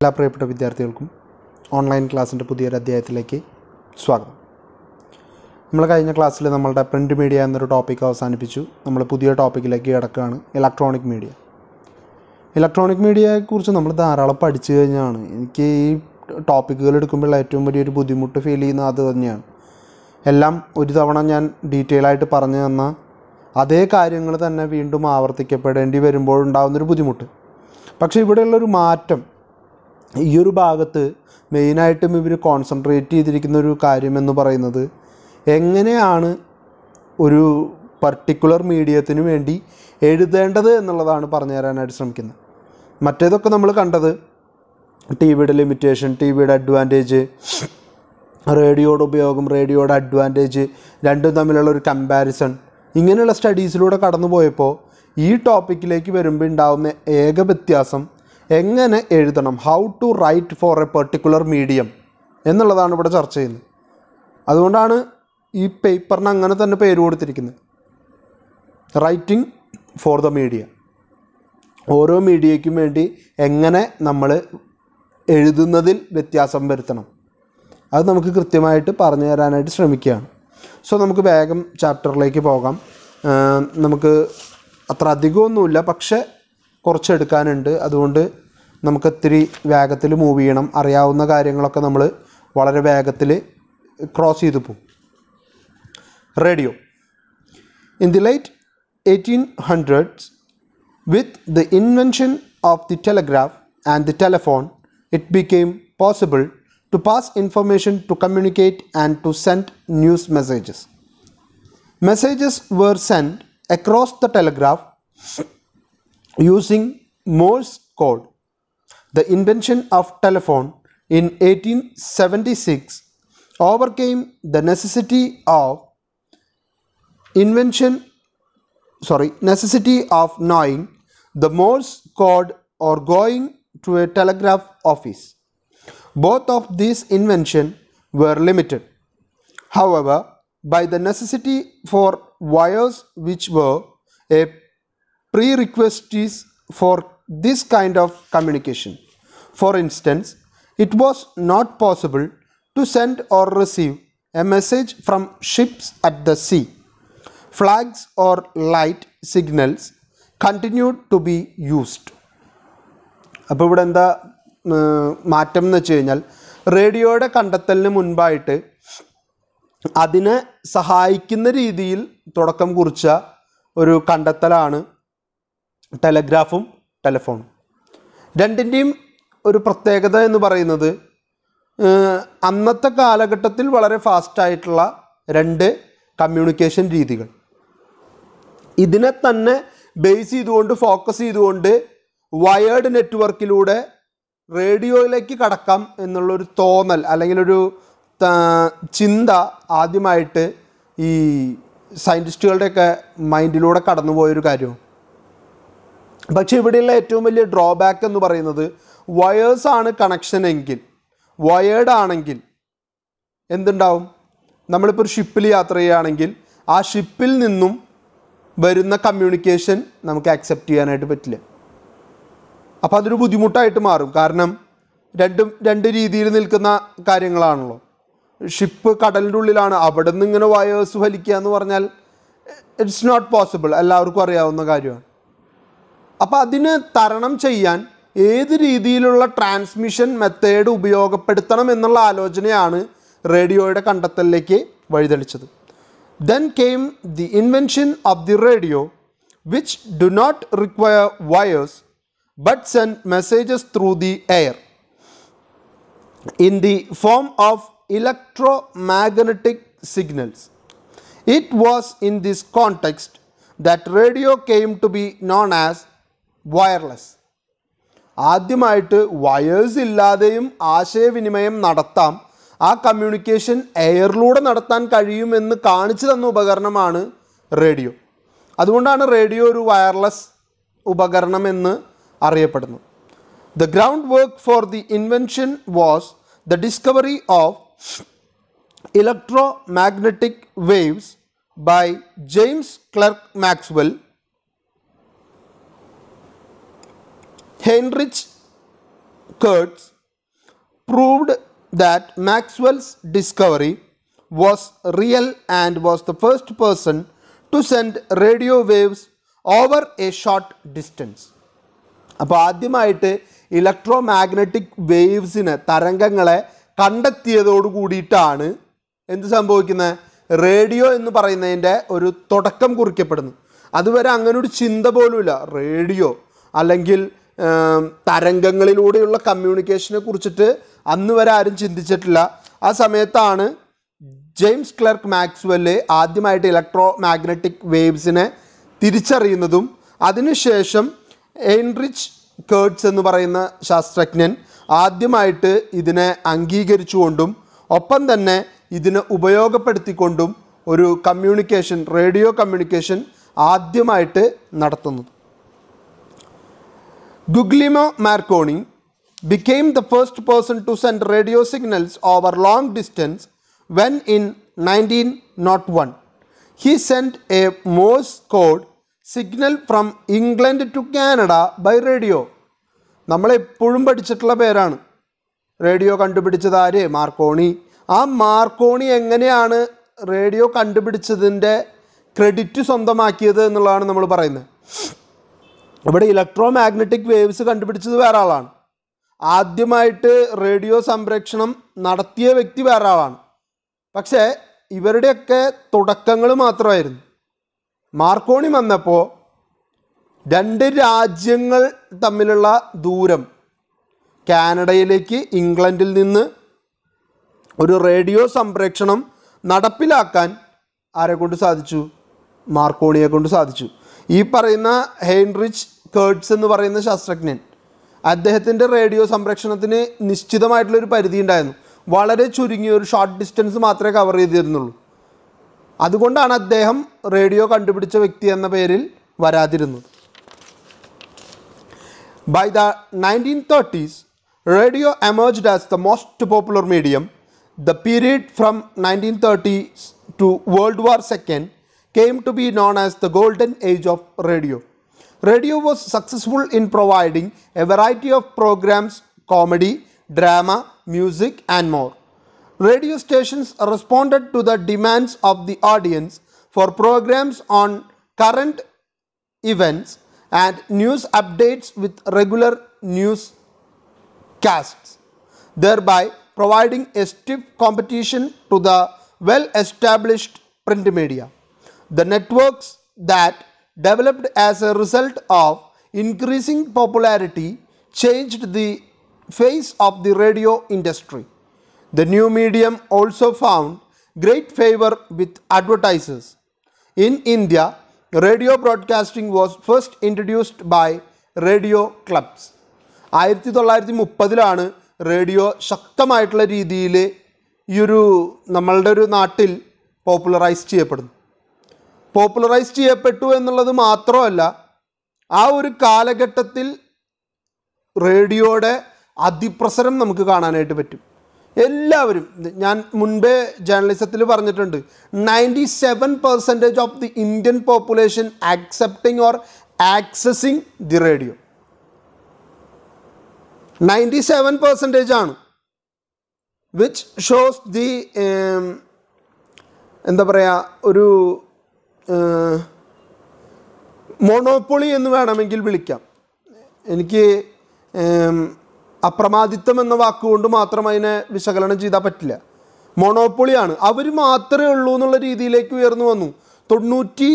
എല്ലാ പ്രിയപ്പെട്ട വിദ്യാർത്ഥികൾക്കും ഓൺലൈൻ ക്ലാസ്സിൻ്റെ പുതിയൊരു അധ്യായത്തിലേക്ക് സ്വാഗതം നമ്മൾ കഴിഞ്ഞ ക്ലാസ്സിൽ നമ്മളുടെ പ്രിൻ്റ് മീഡിയ എന്നൊരു ടോപ്പിക് അവസാനിപ്പിച്ചു നമ്മൾ പുതിയ ടോപ്പിക്കിലേക്ക് കിടക്കുകയാണ് ഇലക്ട്രോണിക് മീഡിയ ഇലക്ട്രോണിക് മീഡിയയെക്കുറിച്ച് നമ്മൾ ധാരാളം പഠിച്ചു കഴിഞ്ഞാണ് എനിക്ക് ഈ ടോപ്പിക്കുകൾ എടുക്കുമ്പോൾ ഏറ്റവും വലിയൊരു ബുദ്ധിമുട്ട് ഫീൽ ചെയ്യുന്ന അത് തന്നെയാണ് എല്ലാം ഒരു തവണ ഞാൻ ഡീറ്റെയിൽ ആയിട്ട് പറഞ്ഞു തന്ന അതേ കാര്യങ്ങൾ തന്നെ വീണ്ടും ആവർത്തിക്കപ്പെടേണ്ടി വരുമ്പോൾ ബുദ്ധിമുട്ട് പക്ഷേ ഇവിടെയുള്ളൊരു മാറ്റം ഈ ഒരു ഭാഗത്ത് മെയിനായിട്ടും ഇവർ കോൺസെൻട്രേറ്റ് ചെയ്തിരിക്കുന്ന ഒരു കാര്യമെന്ന് പറയുന്നത് എങ്ങനെയാണ് ഒരു പർട്ടിക്കുലർ മീഡിയത്തിന് വേണ്ടി എഴുതേണ്ടത് എന്നുള്ളതാണ് പറഞ്ഞു തരാനായിട്ട് ശ്രമിക്കുന്നത് മറ്റേതൊക്കെ നമ്മൾ കണ്ടത് ടി വിയുടെ ലിമിറ്റേഷൻ ടി വിയുടെ അഡ്വാൻറ്റേജ് റേഡിയോയുടെ ഉപയോഗം റേഡിയോയുടെ അഡ്വാൻറ്റേജ് രണ്ടും തമ്മിലുള്ള ഒരു കമ്പാരിസൺ ഇങ്ങനെയുള്ള സ്റ്റഡീസിലൂടെ കടന്നു പോയപ്പോൾ ഈ ടോപ്പിക്കിലേക്ക് വരുമ്പോൾ ഉണ്ടാകുന്ന ഏക വ്യത്യാസം എങ്ങനെ എഴുതണം how to write for a particular medium എന്നുള്ളതാണ് ഇവിടെ ചർച്ച ചെയ്യുന്നത് അതുകൊണ്ടാണ് ഈ പേപ്പറിന് അങ്ങനെ തന്നെ പേര് കൊടുത്തിരിക്കുന്നത് റൈറ്റിംഗ് ഫോർ ദ മീഡിയ ഓരോ മീഡിയയ്ക്കും വേണ്ടി എങ്ങനെ നമ്മൾ എഴുതുന്നതിൽ വ്യത്യാസം വരുത്തണം അത് നമുക്ക് കൃത്യമായിട്ട് പറഞ്ഞു തരാനായിട്ട് ശ്രമിക്കുകയാണ് സോ നമുക്ക് വേഗം ചാപ്റ്ററിലേക്ക് പോകാം നമുക്ക് അത്ര അധികമൊന്നുമില്ല പക്ഷേ കുറച്ചെടുക്കാനുണ്ട് അതുകൊണ്ട് നമുക്ക് ഇത്തിരി വേഗത്തിൽ മൂവ് ചെയ്യണം അറിയാവുന്ന കാര്യങ്ങളൊക്കെ നമ്മൾ വളരെ വേഗത്തിൽ ക്രോസ് ചെയ്തു പോകും radio in the light eighteen hundreds with the invention of the telegraph and the telephone it became possible to pass information to communicate and to send news messages messages were send across the telegraph using Morse code. The invention of telephone in 1876 overcame the necessity of invention sorry necessity of knowing the Morse code or going to a telegraph office. Both of these inventions were limited. However, by the necessity for wires which were a is for this kind of communication. For instance, it was not possible to send or receive a message from ships at the sea. Flags or light signals continued to be used. appo ഇവിടെ എന്താ മാറ്റം എന്ന് വെച്ച് കഴിഞ്ഞാൽ റേഡിയോയുടെ കണ്ടെത്തലിന് മുൻപായിട്ട് അതിനെ സഹായിക്കുന്ന രീതിയിൽ തുടക്കം കുറിച്ച ഒരു കണ്ടെത്തലാണ് ടെലഗ്രാഫും ടെലഫോണും രണ്ടിൻ്റെയും ഒരു പ്രത്യേകത എന്ന് പറയുന്നത് അന്നത്തെ കാലഘട്ടത്തിൽ വളരെ ഫാസ്റ്റായിട്ടുള്ള രണ്ട് കമ്മ്യൂണിക്കേഷൻ രീതികൾ ഇതിനെ തന്നെ ബേസ് ചെയ്തുകൊണ്ട് ഫോക്കസ് ചെയ്തുകൊണ്ട് വയേർഡ് നെറ്റ്വർക്കിലൂടെ റേഡിയോയിലേക്ക് കടക്കാം എന്നുള്ളൊരു തോന്നൽ അല്ലെങ്കിൽ ഒരു ചിന്ത ആദ്യമായിട്ട് ഈ സയൻറ്റിസ്റ്റുകളുടെയൊക്കെ മൈൻഡിലൂടെ കടന്നുപോയൊരു കാര്യമാണ് പക്ഷേ ഇവിടെയുള്ള ഏറ്റവും വലിയ ഡ്രോബാക്ക് എന്ന് പറയുന്നത് വയേഴ്സാണ് കണക്ഷൻ എങ്കിൽ വയേർഡ് ആണെങ്കിൽ എന്തുണ്ടാവും നമ്മളിപ്പോൾ ഒരു ഷിപ്പിൽ യാത്ര ചെയ്യുകയാണെങ്കിൽ ആ ഷിപ്പിൽ നിന്നും വരുന്ന കമ്മ്യൂണിക്കേഷൻ നമുക്ക് അക്സെപ്റ്റ് ചെയ്യാനായിട്ട് പറ്റില്ല അപ്പോൾ അതൊരു ബുദ്ധിമുട്ടായിട്ട് മാറും കാരണം രണ്ടും രണ്ട് രീതിയിൽ നിൽക്കുന്ന കാര്യങ്ങളാണല്ലോ ഷിപ്പ് കടലിൻ്റെ ഉള്ളിലാണ് അവിടെ നിന്ന് ഇങ്ങനെ വയേഴ്സ് വലിക്കുക എന്ന് പറഞ്ഞാൽ ഇറ്റ്സ് നോട്ട് പോസിബിൾ എല്ലാവർക്കും അറിയാവുന്ന കാര്യമാണ് അപ്പോൾ അതിന് തരണം ചെയ്യാൻ ഏത് രീതിയിലുള്ള ട്രാൻസ്മിഷൻ മെത്തേഡ് ഉപയോഗപ്പെടുത്തണം എന്നുള്ള ആലോചനയാണ് റേഡിയോയുടെ കണ്ടെത്തലിലേക്ക് വഴിതെളിച്ചത് then came the invention of the radio which do not require wires but send messages through the air in the form of electro magnetic signals it was in this context that radio came to be known as wireless ആദ്യമായിട്ട് wires ഇല്ലാതെയും ആശയവിനിമയം നടത്താം ആ communication എയറിലൂടെ നടത്താൻ കഴിയുമെന്ന് കാണിച്ചു തന്ന ഉപകരണമാണ് റേഡിയോ അതുകൊണ്ടാണ് റേഡിയോ ഒരു വയർലെസ് ഉപകരണം എന്ന് അറിയപ്പെടുന്നു the ground work for the invention was the discovery of electro magnetic waves by James Clerk Maxwell Heinrich Kurtz proved that Maxwell's discovery was real and was the first person to send radio waves over a short distance അപ്പോൾ ആദ്യമായിട്ട് electro magnetic വേവ്സിന് തരംഗങ്ങളെ കണ്ടെത്തിയതോടു കൂടിയിട്ടാണ് എന്ത് സംഭവിക്കുന്നത് radio എന്ന് പറയുന്നതിൻ്റെ ഒരു തുടക്കം കുറിക്കപ്പെടുന്നു അതുവരെ അങ്ങനൊരു ചിന്ത പോലുമില്ല റേഡിയോ അല്ലെങ്കിൽ തരംഗങ്ങളിലൂടെയുള്ള കമ്മ്യൂണിക്കേഷനെ കുറിച്ചിട്ട് അന്ന് വരെ ആരും ചിന്തിച്ചിട്ടില്ല ആ സമയത്താണ് ജെയിംസ് ക്ലർക്ക് മാക്സ്വെല് ആദ്യമായിട്ട് ഇലക്ട്രോ മാഗ്നറ്റിക് വേവ്സിനെ തിരിച്ചറിയുന്നതും അതിനുശേഷം എൻറിച്ച് കേർട്സ് എന്ന് പറയുന്ന ശാസ്ത്രജ്ഞൻ ആദ്യമായിട്ട് ഇതിനെ അംഗീകരിച്ചുകൊണ്ടും ഒപ്പം തന്നെ ഇതിനെ ഉപയോഗപ്പെടുത്തിക്കൊണ്ടും ഒരു കമ്മ്യൂണിക്കേഷൻ റേഡിയോ കമ്മ്യൂണിക്കേഷൻ ആദ്യമായിട്ട് നടത്തുന്നത് Guglielmo Marconi became the first person to send radio signals over long distance when in 1901. He sent a Morse code signal from England to Canada by radio. നമ്മളെപ്പോഴും പഠിച്ചിട്ടുള്ള പേരാണ് റേഡിയോ കണ്ടുപിടിച്ചത് ആര് Marconi ആ Marconi എങ്ങനെയാണ് radio കണ്ടുപിടിച്ചതിൻ്റെ credit സ്വന്തമാക്കിയത് എന്നുള്ളതാണ് നമ്മൾ പറയുന്നത് ഇവിടെ ഇലക്ട്രോ മാഗ്നറ്റിക് വേവ്സ് കണ്ടുപിടിച്ചത് വേറെ ആളാണ് ആദ്യമായിട്ട് റേഡിയോ സംപ്രേക്ഷണം നടത്തിയ വ്യക്തി വേറെ ആളാണ് പക്ഷേ ഇവരുടെയൊക്കെ തുടക്കങ്ങൾ മാത്രമായിരുന്നു മാർക്കോണി വന്നപ്പോൾ രണ്ട് രാജ്യങ്ങൾ തമ്മിലുള്ള ദൂരം കാനഡയിലേക്ക് ഇംഗ്ലണ്ടിൽ നിന്ന് ഒരു റേഡിയോ സംപ്രേക്ഷണം നടപ്പിലാക്കാൻ ആരെക്കൊണ്ട് സാധിച്ചു മാർക്കോണിയെ കൊണ്ട് സാധിച്ചു ഈ പറയുന്ന ഹെയിൻറിച്ച് കേർട്സ് എന്ന് പറയുന്ന ശാസ്ത്രജ്ഞൻ അദ്ദേഹത്തിൻ്റെ റേഡിയോ സംരക്ഷണത്തിന് നിശ്ചിതമായിട്ടുള്ളൊരു പരിധി ഉണ്ടായിരുന്നു വളരെ ചുരുങ്ങിയ ഒരു ഷോർട്ട് ഡിസ്റ്റൻസ് മാത്രമേ കവർ ചെയ്തിരുന്നുള്ളൂ അതുകൊണ്ടാണ് അദ്ദേഹം റേഡിയോ കണ്ടുപിടിച്ച വ്യക്തി എന്ന പേരിൽ വരാതിരുന്നത് by the nineteen thirties radio emerged as the most popular medium the period from nineteen thirties to world war second came to be known as the golden age of radio radio was successful in providing a variety of programs, comedy, drama, music and more. Radio stations responded to the demands of the audience for programs on current events and news updates with regular news casts, thereby providing a stiff competition to the well-established print media. The networks that developed as a result of increasing popularity changed the face of the radio industry. The new medium also found great favor with advertisers. In India, radio broadcasting was first introduced by radio clubs. ആയിരത്തി തൊള്ളായിരത്തി മുപ്പതിലാണ് radio ശക്തമായിട്ടുള്ള രീതിയിൽ ഈ ഒരു നമ്മളുടെ ഒരു നാട്ടിൽ popularise ചെയ്യപ്പെടുന്നു പോപ്പുലറൈസ് ചെയ്യപ്പെട്ടു എന്നുള്ളത് മാത്രമല്ല ആ ഒരു കാലഘട്ടത്തിൽ റേഡിയോയുടെ അതിപ്രസരം നമുക്ക് കാണാനായിട്ട് പറ്റും എല്ലാവരും ഞാൻ മുൻപേ ജേർണലിസത്തിൽ പറഞ്ഞിട്ടുണ്ട് ninety seven percentage of the Indian population accepting or accessing the radio ninety seven percentage ആണ് വിച്ച് ഷോസ് ദി എന്താ പറയുക ഒരു മോണോപ്പൊളി എന്ന് വേണമെങ്കിൽ വിളിക്കാം എനിക്ക് അപ്രമാദിത്വം എന്ന വാക്കുകൊണ്ട് മാത്രം അതിനെ വിശകലനം ചെയ്താൽ പറ്റില്ല മോണോപ്പൊളിയാണ് അവർ മാത്രമേ ഉള്ളൂ എന്നുള്ള രീതിയിലേക്ക് ഉയർന്നു വന്നു തൊണ്ണൂറ്റി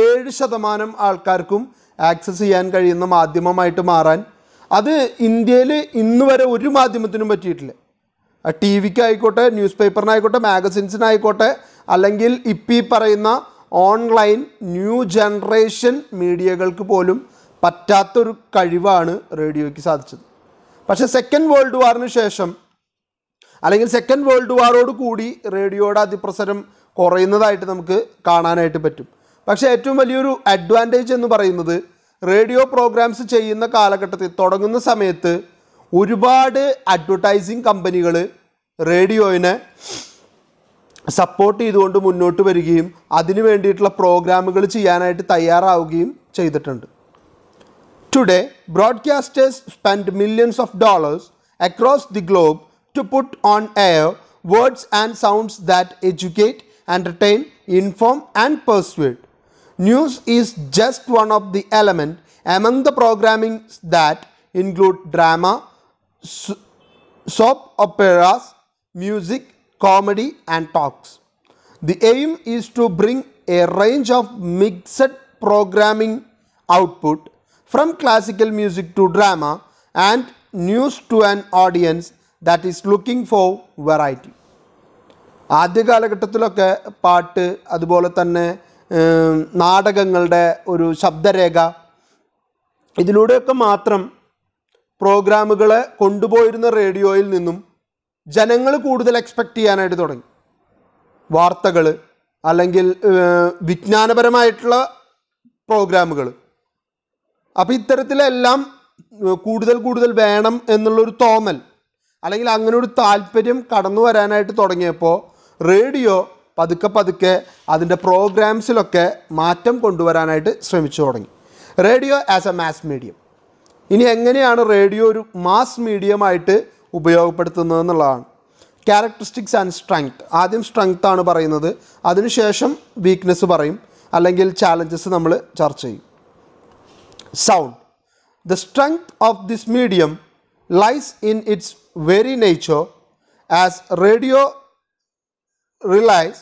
ഏഴ് ശതമാനം ആൾക്കാർക്കും ആക്സസ് ചെയ്യാൻ കഴിയുന്ന മാധ്യമമായിട്ട് മാറാൻ അത് ഇന്ത്യയിൽ ഇന്ന് വരെ ഒരു മാധ്യമത്തിനും പറ്റിയിട്ടില്ല ടി വിക്കായിക്കോട്ടെ ന്യൂസ് പേപ്പറിനായിക്കോട്ടെ മാഗസിൻസിനായിക്കോട്ടെ അല്ലെങ്കിൽ ഇപ്പി പറയുന്ന ഓൺലൈൻ ന്യൂ ജനറേഷൻ മീഡിയകൾക്ക് പോലും പറ്റാത്തൊരു കഴിവാണ് റേഡിയോയ്ക്ക് സാധിച്ചത് പക്ഷെ സെക്കൻഡ് വേൾഡ് വാറിന് ശേഷം അല്ലെങ്കിൽ സെക്കൻഡ് വേൾഡ് വാറോട് കൂടി റേഡിയോയുടെ അതിപ്രസരം കുറയുന്നതായിട്ട് നമുക്ക് കാണാനായിട്ട് പറ്റും പക്ഷേ ഏറ്റവും വലിയൊരു അഡ്വാൻറ്റേജ് എന്ന് പറയുന്നത് റേഡിയോ പ്രോഗ്രാംസ് ചെയ്യുന്ന കാലഘട്ടത്തിൽ തുടങ്ങുന്ന സമയത്ത് ഒരുപാട് അഡ്വർടൈസിങ് കമ്പനികൾ റേഡിയോയിനെ സപ്പോർട്ട് ചെയ്തുകൊണ്ട് മുന്നോട്ട് വരികയും അതിനു വേണ്ടിയിട്ടുള്ള പ്രോഗ്രാമുകൾ ചെയ്യാനായിട്ട് തയ്യാറാവുകയും ചെയ്തിട്ടുണ്ട് today broadcasters spend millions of dollars across the globe to put on air words and sounds that educate entertain inform and persuade news is just one of the element among the programming that include drama soap operas, music comedy and talks. The aim is to bring a range of mixed programming output from classical music to drama and news to an audience that is looking for variety. ആദ്യ കാലഘട്ടത്തിലൊക്കെ പാട്ട് അതുപോലെ തന്നെ നാടകങ്ങളുടെ ഒരു ശബ്ദരേഖ ഇതിലൂടെയൊക്കെ മാത്രം പ്രോഗ്രാമുകളെ കൊണ്ടുപോയിരുന്ന റേഡിയോയിൽ നിന്നും ജനങ്ങൾ കൂടുതൽ എക്സ്പെക്റ്റ് ചെയ്യാനായിട്ട് തുടങ്ങി വാർത്തകൾ അല്ലെങ്കിൽ വിജ്ഞാനപരമായിട്ടുള്ള പ്രോഗ്രാമുകൾ അപ്പോൾ ഇത്തരത്തിലെല്ലാം കൂടുതൽ കൂടുതൽ വേണം എന്നുള്ളൊരു തോന്നൽ അല്ലെങ്കിൽ അങ്ങനെ ഒരു താല്പര്യം കടന്നു വരാനായിട്ട് തുടങ്ങിയപ്പോൾ റേഡിയോ പതുക്കെ പതുക്കെ അതിൻ്റെ പ്രോഗ്രാംസിലൊക്കെ മാറ്റം കൊണ്ടുവരാനായിട്ട് ശ്രമിച്ചു തുടങ്ങി radio as a mass medium ഇനി എങ്ങനെയാണ് റേഡിയോ ഒരു മാസ് മീഡിയമായിട്ട് ഉപയോഗപ്പെടുത്തുന്നത് എന്നുള്ളതാണ് ക്യാരക്ടറിസ്റ്റിക്സ് ആൻഡ് സ്ട്രെങ്ത് ആദ്യം സ്ട്രെങ്ത് ആണ് പറയുന്നത് അതിനുശേഷം വീക്ക്നെസ് പറയും അല്ലെങ്കിൽ ചാലഞ്ചസ് നമ്മൾ ചർച്ച ചെയ്യും sound the strength of this medium lies in its very nature as radio relies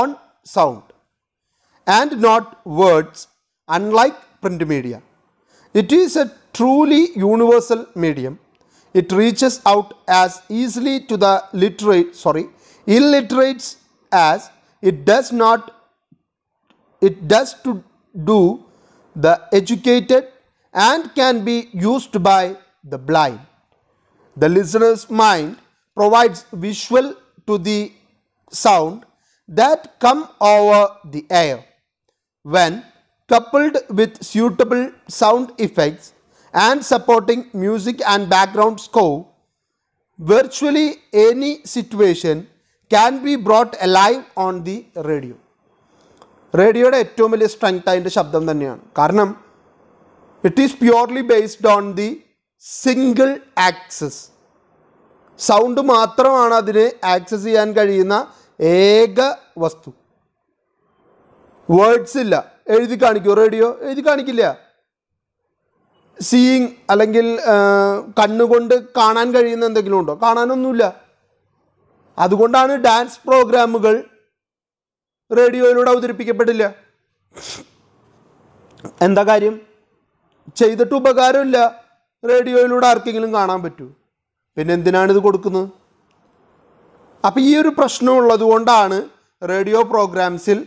on sound and not words unlike print media it is a truly universal medium it reaches out as easily to the literate, sorry, illiterates as it does not, it does to do the educated and can be used by the blind. The listener's mind provides visual to the sound that come over the air. When coupled with suitable sound effects, and supporting music and background score, virtually any situation can be brought alive on the radio. റേഡിയോയുടെ ഏറ്റവും വലിയ strength അതിൻ്റെ ശബ്ദം തന്നെയാണ് കാരണം it is purely based on the single access sound മാത്രമാണ് അതിന് access ചെയ്യാൻ കഴിയുന്ന ഏക വസ്തു വേർഡ്സ് ഇല്ല എഴുതി കാണിക്കൂ റേഡിയോ എഴുതി കാണിക്കില്ല സീയിങ് അല്ലെങ്കിൽ കണ്ണുകൊണ്ട് കാണാൻ കഴിയുന്ന എന്തെങ്കിലും ഉണ്ടോ കാണാനൊന്നുമില്ല അതുകൊണ്ടാണ് ഡാൻസ് പ്രോഗ്രാമുകൾ റേഡിയോയിലൂടെ അവതരിപ്പിക്കപ്പെടില്ല എന്താ കാര്യം ചെയ്തിട്ട് ഉപകാരമില്ല റേഡിയോയിലൂടെ ആർക്കെങ്കിലും കാണാൻ പറ്റൂ പിന്നെ എന്തിനാണ് ഇത് കൊടുക്കുന്നത് അപ്പം ഈ ഒരു പ്രശ്നം കൊണ്ടാണ് റേഡിയോ പ്രോഗ്രാംസിൽ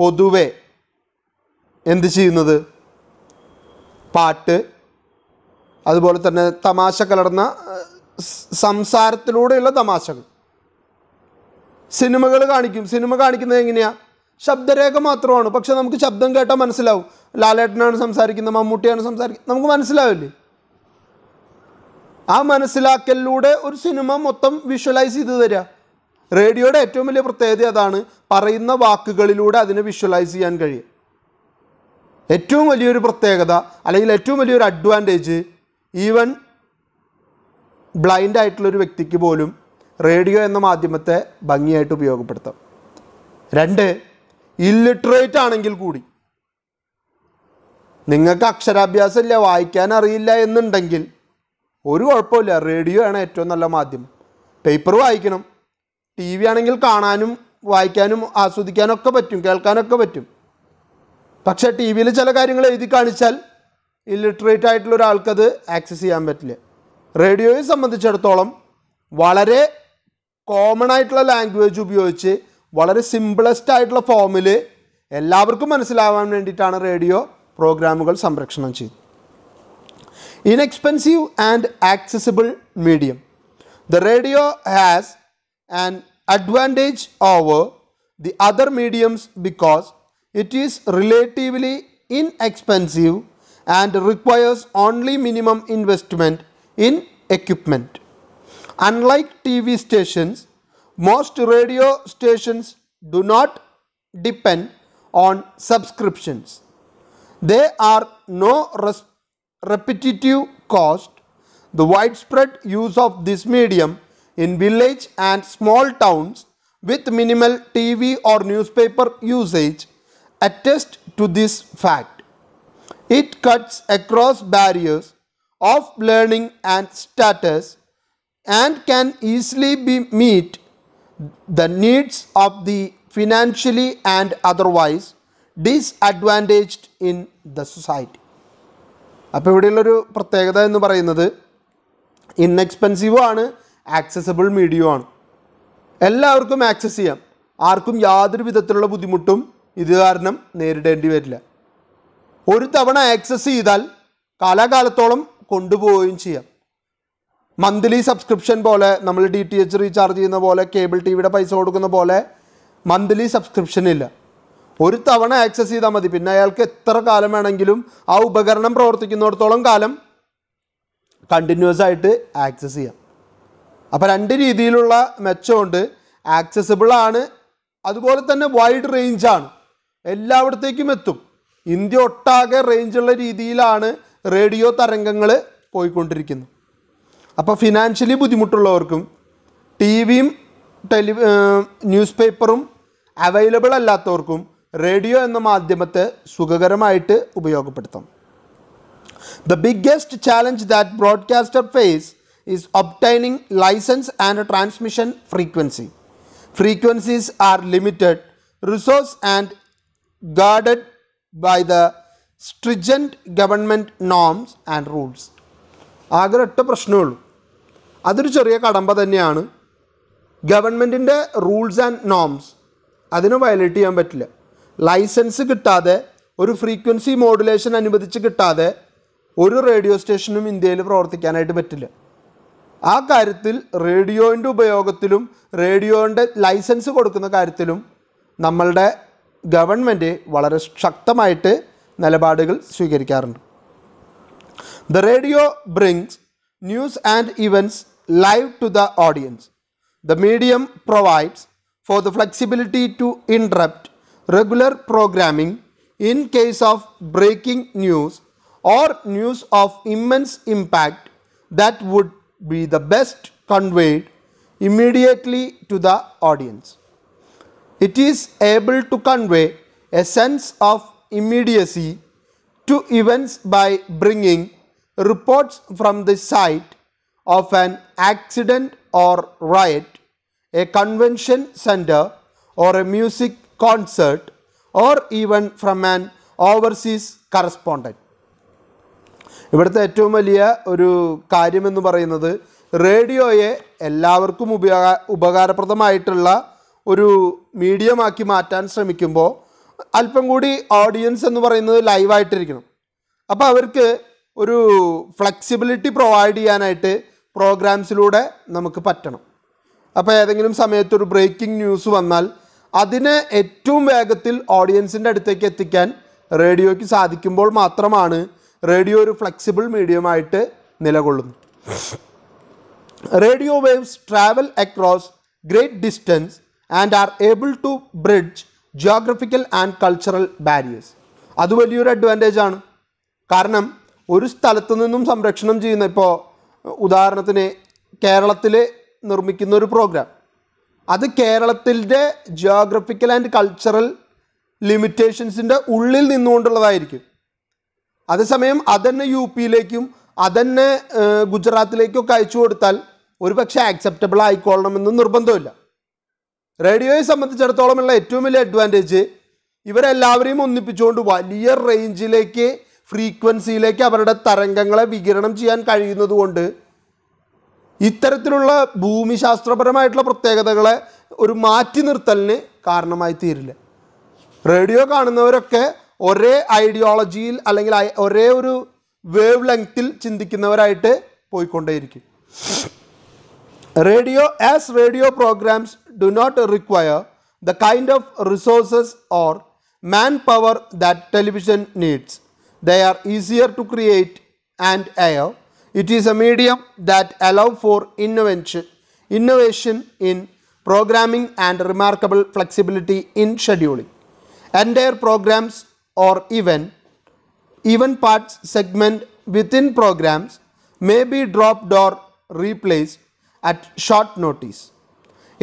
പൊതുവെ എന്ത് ചെയ്യുന്നത് പാട്ട് അതുപോലെ തന്നെ തമാശ കലർന്ന സംസാരത്തിലൂടെയുള്ള തമാശകൾ സിനിമകൾ കാണിക്കും സിനിമ കാണിക്കുന്നത് എങ്ങനെയാണ് ശബ്ദരേഖ മാത്രമാണ് പക്ഷെ നമുക്ക് ശബ്ദം കേട്ടാൽ മനസ്സിലാവും ലാലേട്ടനാണ് സംസാരിക്കുന്നത് മമ്മൂട്ടിയാണ് സംസാരിക്കുന്നത് നമുക്ക് മനസ്സിലാവില്ലേ ആ മനസ്സിലാക്കലിലൂടെ ഒരു സിനിമ മൊത്തം വിഷ്വലൈസ് ചെയ്ത് തരിക റേഡിയോയുടെ ഏറ്റവും വലിയ പ്രത്യേകത അതാണ് പറയുന്ന വാക്കുകളിലൂടെ അതിനെ വിഷ്വലൈസ് ചെയ്യാൻ കഴിയും ഏറ്റവും വലിയൊരു പ്രത്യേകത അല്ലെങ്കിൽ ഏറ്റവും വലിയൊരു അഡ്വാൻറ്റേജ് ഈവൻ ബ്ലൈൻഡ് ആയിട്ടുള്ളൊരു വ്യക്തിക്ക് പോലും റേഡിയോ എന്ന മാധ്യമത്തെ ഭംഗിയായിട്ട് ഉപയോഗപ്പെടുത്താം രണ്ട് ഇല്ലിറ്ററേറ്റ് ആണെങ്കിൽ കൂടി നിങ്ങൾക്ക് അക്ഷരാഭ്യാസം ഇല്ല വായിക്കാൻ അറിയില്ല എന്നുണ്ടെങ്കിൽ ഒരു കുഴപ്പമില്ല റേഡിയോ ആണ് ഏറ്റവും നല്ല മാധ്യമം പേപ്പർ വായിക്കണം ടി വി ആണെങ്കിൽ കാണാനും വായിക്കാനും ആസ്വദിക്കാനൊക്കെ പറ്റും കേൾക്കാനൊക്കെ പറ്റും പക്ഷേ ടി വിയിൽ ചില കാര്യങ്ങൾ എഴുതി കാണിച്ചാൽ ഇല്ലിറ്ററേറ്റ് ആയിട്ടുള്ള ഒരാൾക്കത് ആക്സസ് ചെയ്യാൻ പറ്റില്ല റേഡിയോയെ സംബന്ധിച്ചിടത്തോളം വളരെ കോമൺ ആയിട്ടുള്ള ലാംഗ്വേജ് ഉപയോഗിച്ച് വളരെ സിമ്പിളസ്റ്റ് ആയിട്ടുള്ള ഫോമിൽ എല്ലാവർക്കും മനസ്സിലാവാൻ വേണ്ടിയിട്ടാണ് റേഡിയോ പ്രോഗ്രാമുകൾ സംരക്ഷണം ചെയ്ത് inexpensive and accessible medium the radio has an advantage over the other mediums because it is relatively inexpensive and requires only minimum investment in equipment. Unlike TV stations, most radio stations do not depend on subscriptions. There are no repetitive cost. The widespread use of this medium in village and small towns with minimal TV or newspaper usage attest to this fact. It cuts across barriers of learning and status and can easily be meet the needs of the financially and otherwise disadvantaged in the society. അപ്പോൾ ഇവിടെയുള്ളൊരു പ്രത്യേകത എന്ന് പറയുന്നത് ഇൻഎക്സ്പെൻസീവും ആണ് accessible മീഡിയവും ആണ് എല്ലാവർക്കും access ചെയ്യാം ആർക്കും യാതൊരു വിധത്തിലുള്ള ബുദ്ധിമുട്ടും ഇത് കാരണം നേരിടേണ്ടി വരില്ല ഒരു തവണ ആക്സസ് ചെയ്താൽ കാലാകാലത്തോളം കൊണ്ടുപോവുകയും ചെയ്യാം മന്ത്ലി സബ്സ്ക്രിപ്ഷൻ പോലെ നമ്മൾ ഡി ടി എച്ച് റീചാർജ് ചെയ്യുന്ന പോലെ കേബിൾ ടി വിയുടെ പൈസ കൊടുക്കുന്ന പോലെ മന്ത്ലി സബ്സ്ക്രിപ്ഷൻ ഇല്ല ഒരു തവണ ആക്സസ് ചെയ്താൽ മതി പിന്നെ അയാൾക്ക് എത്ര കാലം വേണമെങ്കിലും ആ ഉപകരണം പ്രവർത്തിക്കുന്നിടത്തോളം കാലം കണ്ടിന്യൂസ് ആയിട്ട് ആക്സസ് ചെയ്യാം അപ്പോൾ രണ്ട് രീതിയിലുള്ള മെച്ചമുണ്ട് ആക്സസിബിളാണ് ആണ് അതുപോലെ തന്നെ വൈഡ് റേഞ്ചാണ് എല്ലായിടത്തേക്കും എത്തും ഇന്ത്യ ഒട്ടാകെ റേഞ്ചുള്ള രീതിയിലാണ് റേഡിയോ തരംഗങ്ങൾ പോയിക്കൊണ്ടിരിക്കുന്നത് അപ്പോൾ ഫിനാൻഷ്യലി ബുദ്ധിമുട്ടുള്ളവർക്കും ടി വിയും ടെലി ന്യൂസ് പേപ്പറും അവൈലബിൾ അല്ലാത്തവർക്കും റേഡിയോ എന്ന മാധ്യമത്തെ സുഖകരമായിട്ട് ഉപയോഗപ്പെടുത്താം the biggest challenge that broadcaster face is obtaining license and transmission frequency frequencies are limited resource and guarded by the stringent government norms and rules. ആകെ എട്ട് പ്രശ്നമുള്ളൂ അതൊരു ചെറിയ കടമ്പ തന്നെയാണ് ഗവൺമെൻറ്റിൻ്റെ റൂൾസ് ആൻഡ് നോംസ് അതിന് വയലേറ്റ് ചെയ്യാൻ പറ്റില്ല ലൈസൻസ് കിട്ടാതെ ഒരു ഫ്രീക്വൻസി മോഡുലേഷൻ അനുവദിച്ച് കിട്ടാതെ ഒരു റേഡിയോ സ്റ്റേഷനും ഇന്ത്യയിൽ പ്രവർത്തിക്കാനായിട്ട് പറ്റില്ല ആ കാര്യത്തിൽ റേഡിയോൻ്റെ ഉപയോഗത്തിലും റേഡിയോൻ്റെ ലൈസൻസ് കൊടുക്കുന്ന കാര്യത്തിലും നമ്മളുടെ ഗവൺമെൻറ് വളരെ ശക്തമായിട്ട് നിലപാടുകൾ സ്വീകരിക്കാറുണ്ട് the radio brings news and events live to the audience the medium provides for the flexibility to interrupt regular programming in case of breaking news or news of immense impact that would be the best conveyed immediately to the audience It is able to convey a sense of immediacy to events by bringing reports from the site of an accident or riot, a convention center or a music concert or even from an overseas correspondent. ഇവിടുത്തെ ഏറ്റവും വലിയ ഒരു കാര്യമെന്ന് പറയുന്നത് റേഡിയോയെ എല്ലാവർക്കും ഉപയോഗ ഉപകാരപ്രദമായിട്ടുള്ള ഒരു മീഡിയമാക്കി മാറ്റാൻ ശ്രമിക്കുമ്പോൾ അല്പം കൂടി ഓഡിയൻസ് എന്ന് പറയുന്നത് ലൈവായിട്ടിരിക്കണം അപ്പോൾ അവർക്ക് ഒരു ഫ്ലെക്സിബിലിറ്റി പ്രൊവൈഡ് ചെയ്യാനായിട്ട് പ്രോഗ്രാംസിലൂടെ നമുക്ക് പറ്റണം അപ്പോൾ ഏതെങ്കിലും സമയത്ത് ഒരു ബ്രേക്കിംഗ് ന്യൂസ് വന്നാൽ അതിനെ ഏറ്റവും വേഗത്തിൽ ഓഡിയൻസിൻ്റെ അടുത്തേക്ക് എത്തിക്കാൻ റേഡിയോയ്ക്ക് സാധിക്കുമ്പോൾ മാത്രമാണ് റേഡിയോ ഒരു ഫ്ലെക്സിബിൾ മീഡിയമായിട്ട് നിലകൊള്ളുന്നത് radio waves travel across great distance and are able to bridge geographical and cultural barriers അത് വലിയൊരു അഡ്വാൻറ്റേജ് ആണ് കാരണം ഒരു സ്ഥലത്തു നിന്നും സംരക്ഷണം ചെയ്യുന്ന ഇപ്പോൾ ഉദാഹരണത്തിന് കേരളത്തിൽ നിർമ്മിക്കുന്ന ഒരു പ്രോഗ്രാം അത് കേരളത്തിൻ്റെ ജിയോഗ്രഫിക്കൽ ആൻഡ് കൾച്ചറൽ ലിമിറ്റേഷൻസിൻ്റെ ഉള്ളിൽ നിന്നുകൊണ്ടുള്ളതായിരിക്കും അതേസമയം അതന്നെ യു പിയിലേക്കും അതന്നെ ഗുജറാത്തിലേക്കൊക്കെ അയച്ചു കൊടുത്താൽ ഒരു പക്ഷേ ആക്സെപ്റ്റബിൾ ആയിക്കൊള്ളണമെന്ന് നിർബന്ധമില്ല റേഡിയോയെ സംബന്ധിച്ചിടത്തോളമുള്ള ഏറ്റവും വലിയ അഡ്വാൻറ്റേജ് ഇവരെല്ലാവരെയും ഒന്നിപ്പിച്ചുകൊണ്ട് വലിയ റേഞ്ചിലേക്ക് ഫ്രീക്വൻസിയിലേക്ക് അവരുടെ തരംഗങ്ങളെ വികിരണം ചെയ്യാൻ കഴിയുന്നതുകൊണ്ട് ഇത്തരത്തിലുള്ള ഭൂമിശാസ്ത്രപരമായിട്ടുള്ള പ്രത്യേകതകളെ ഒരു മാറ്റി നിർത്തലിന് കാരണമായി തീരില്ല റേഡിയോ കാണുന്നവരൊക്കെ ഒരേ ഐഡിയോളജിയിൽ അല്ലെങ്കിൽ ഒരേ ഒരു വേവ് ലെങ്ത്തിൽ ചിന്തിക്കുന്നവരായിട്ട് പോയിക്കൊണ്ടേയിരിക്കും Radio as radio programs do not require the kind of resources or manpower that television needs. They are easier to create and air. It is a medium that allow for innovation, innovation in programming and remarkable flexibility in scheduling. Entire programs or even even parts segment within programs may be dropped or replaced at short notice.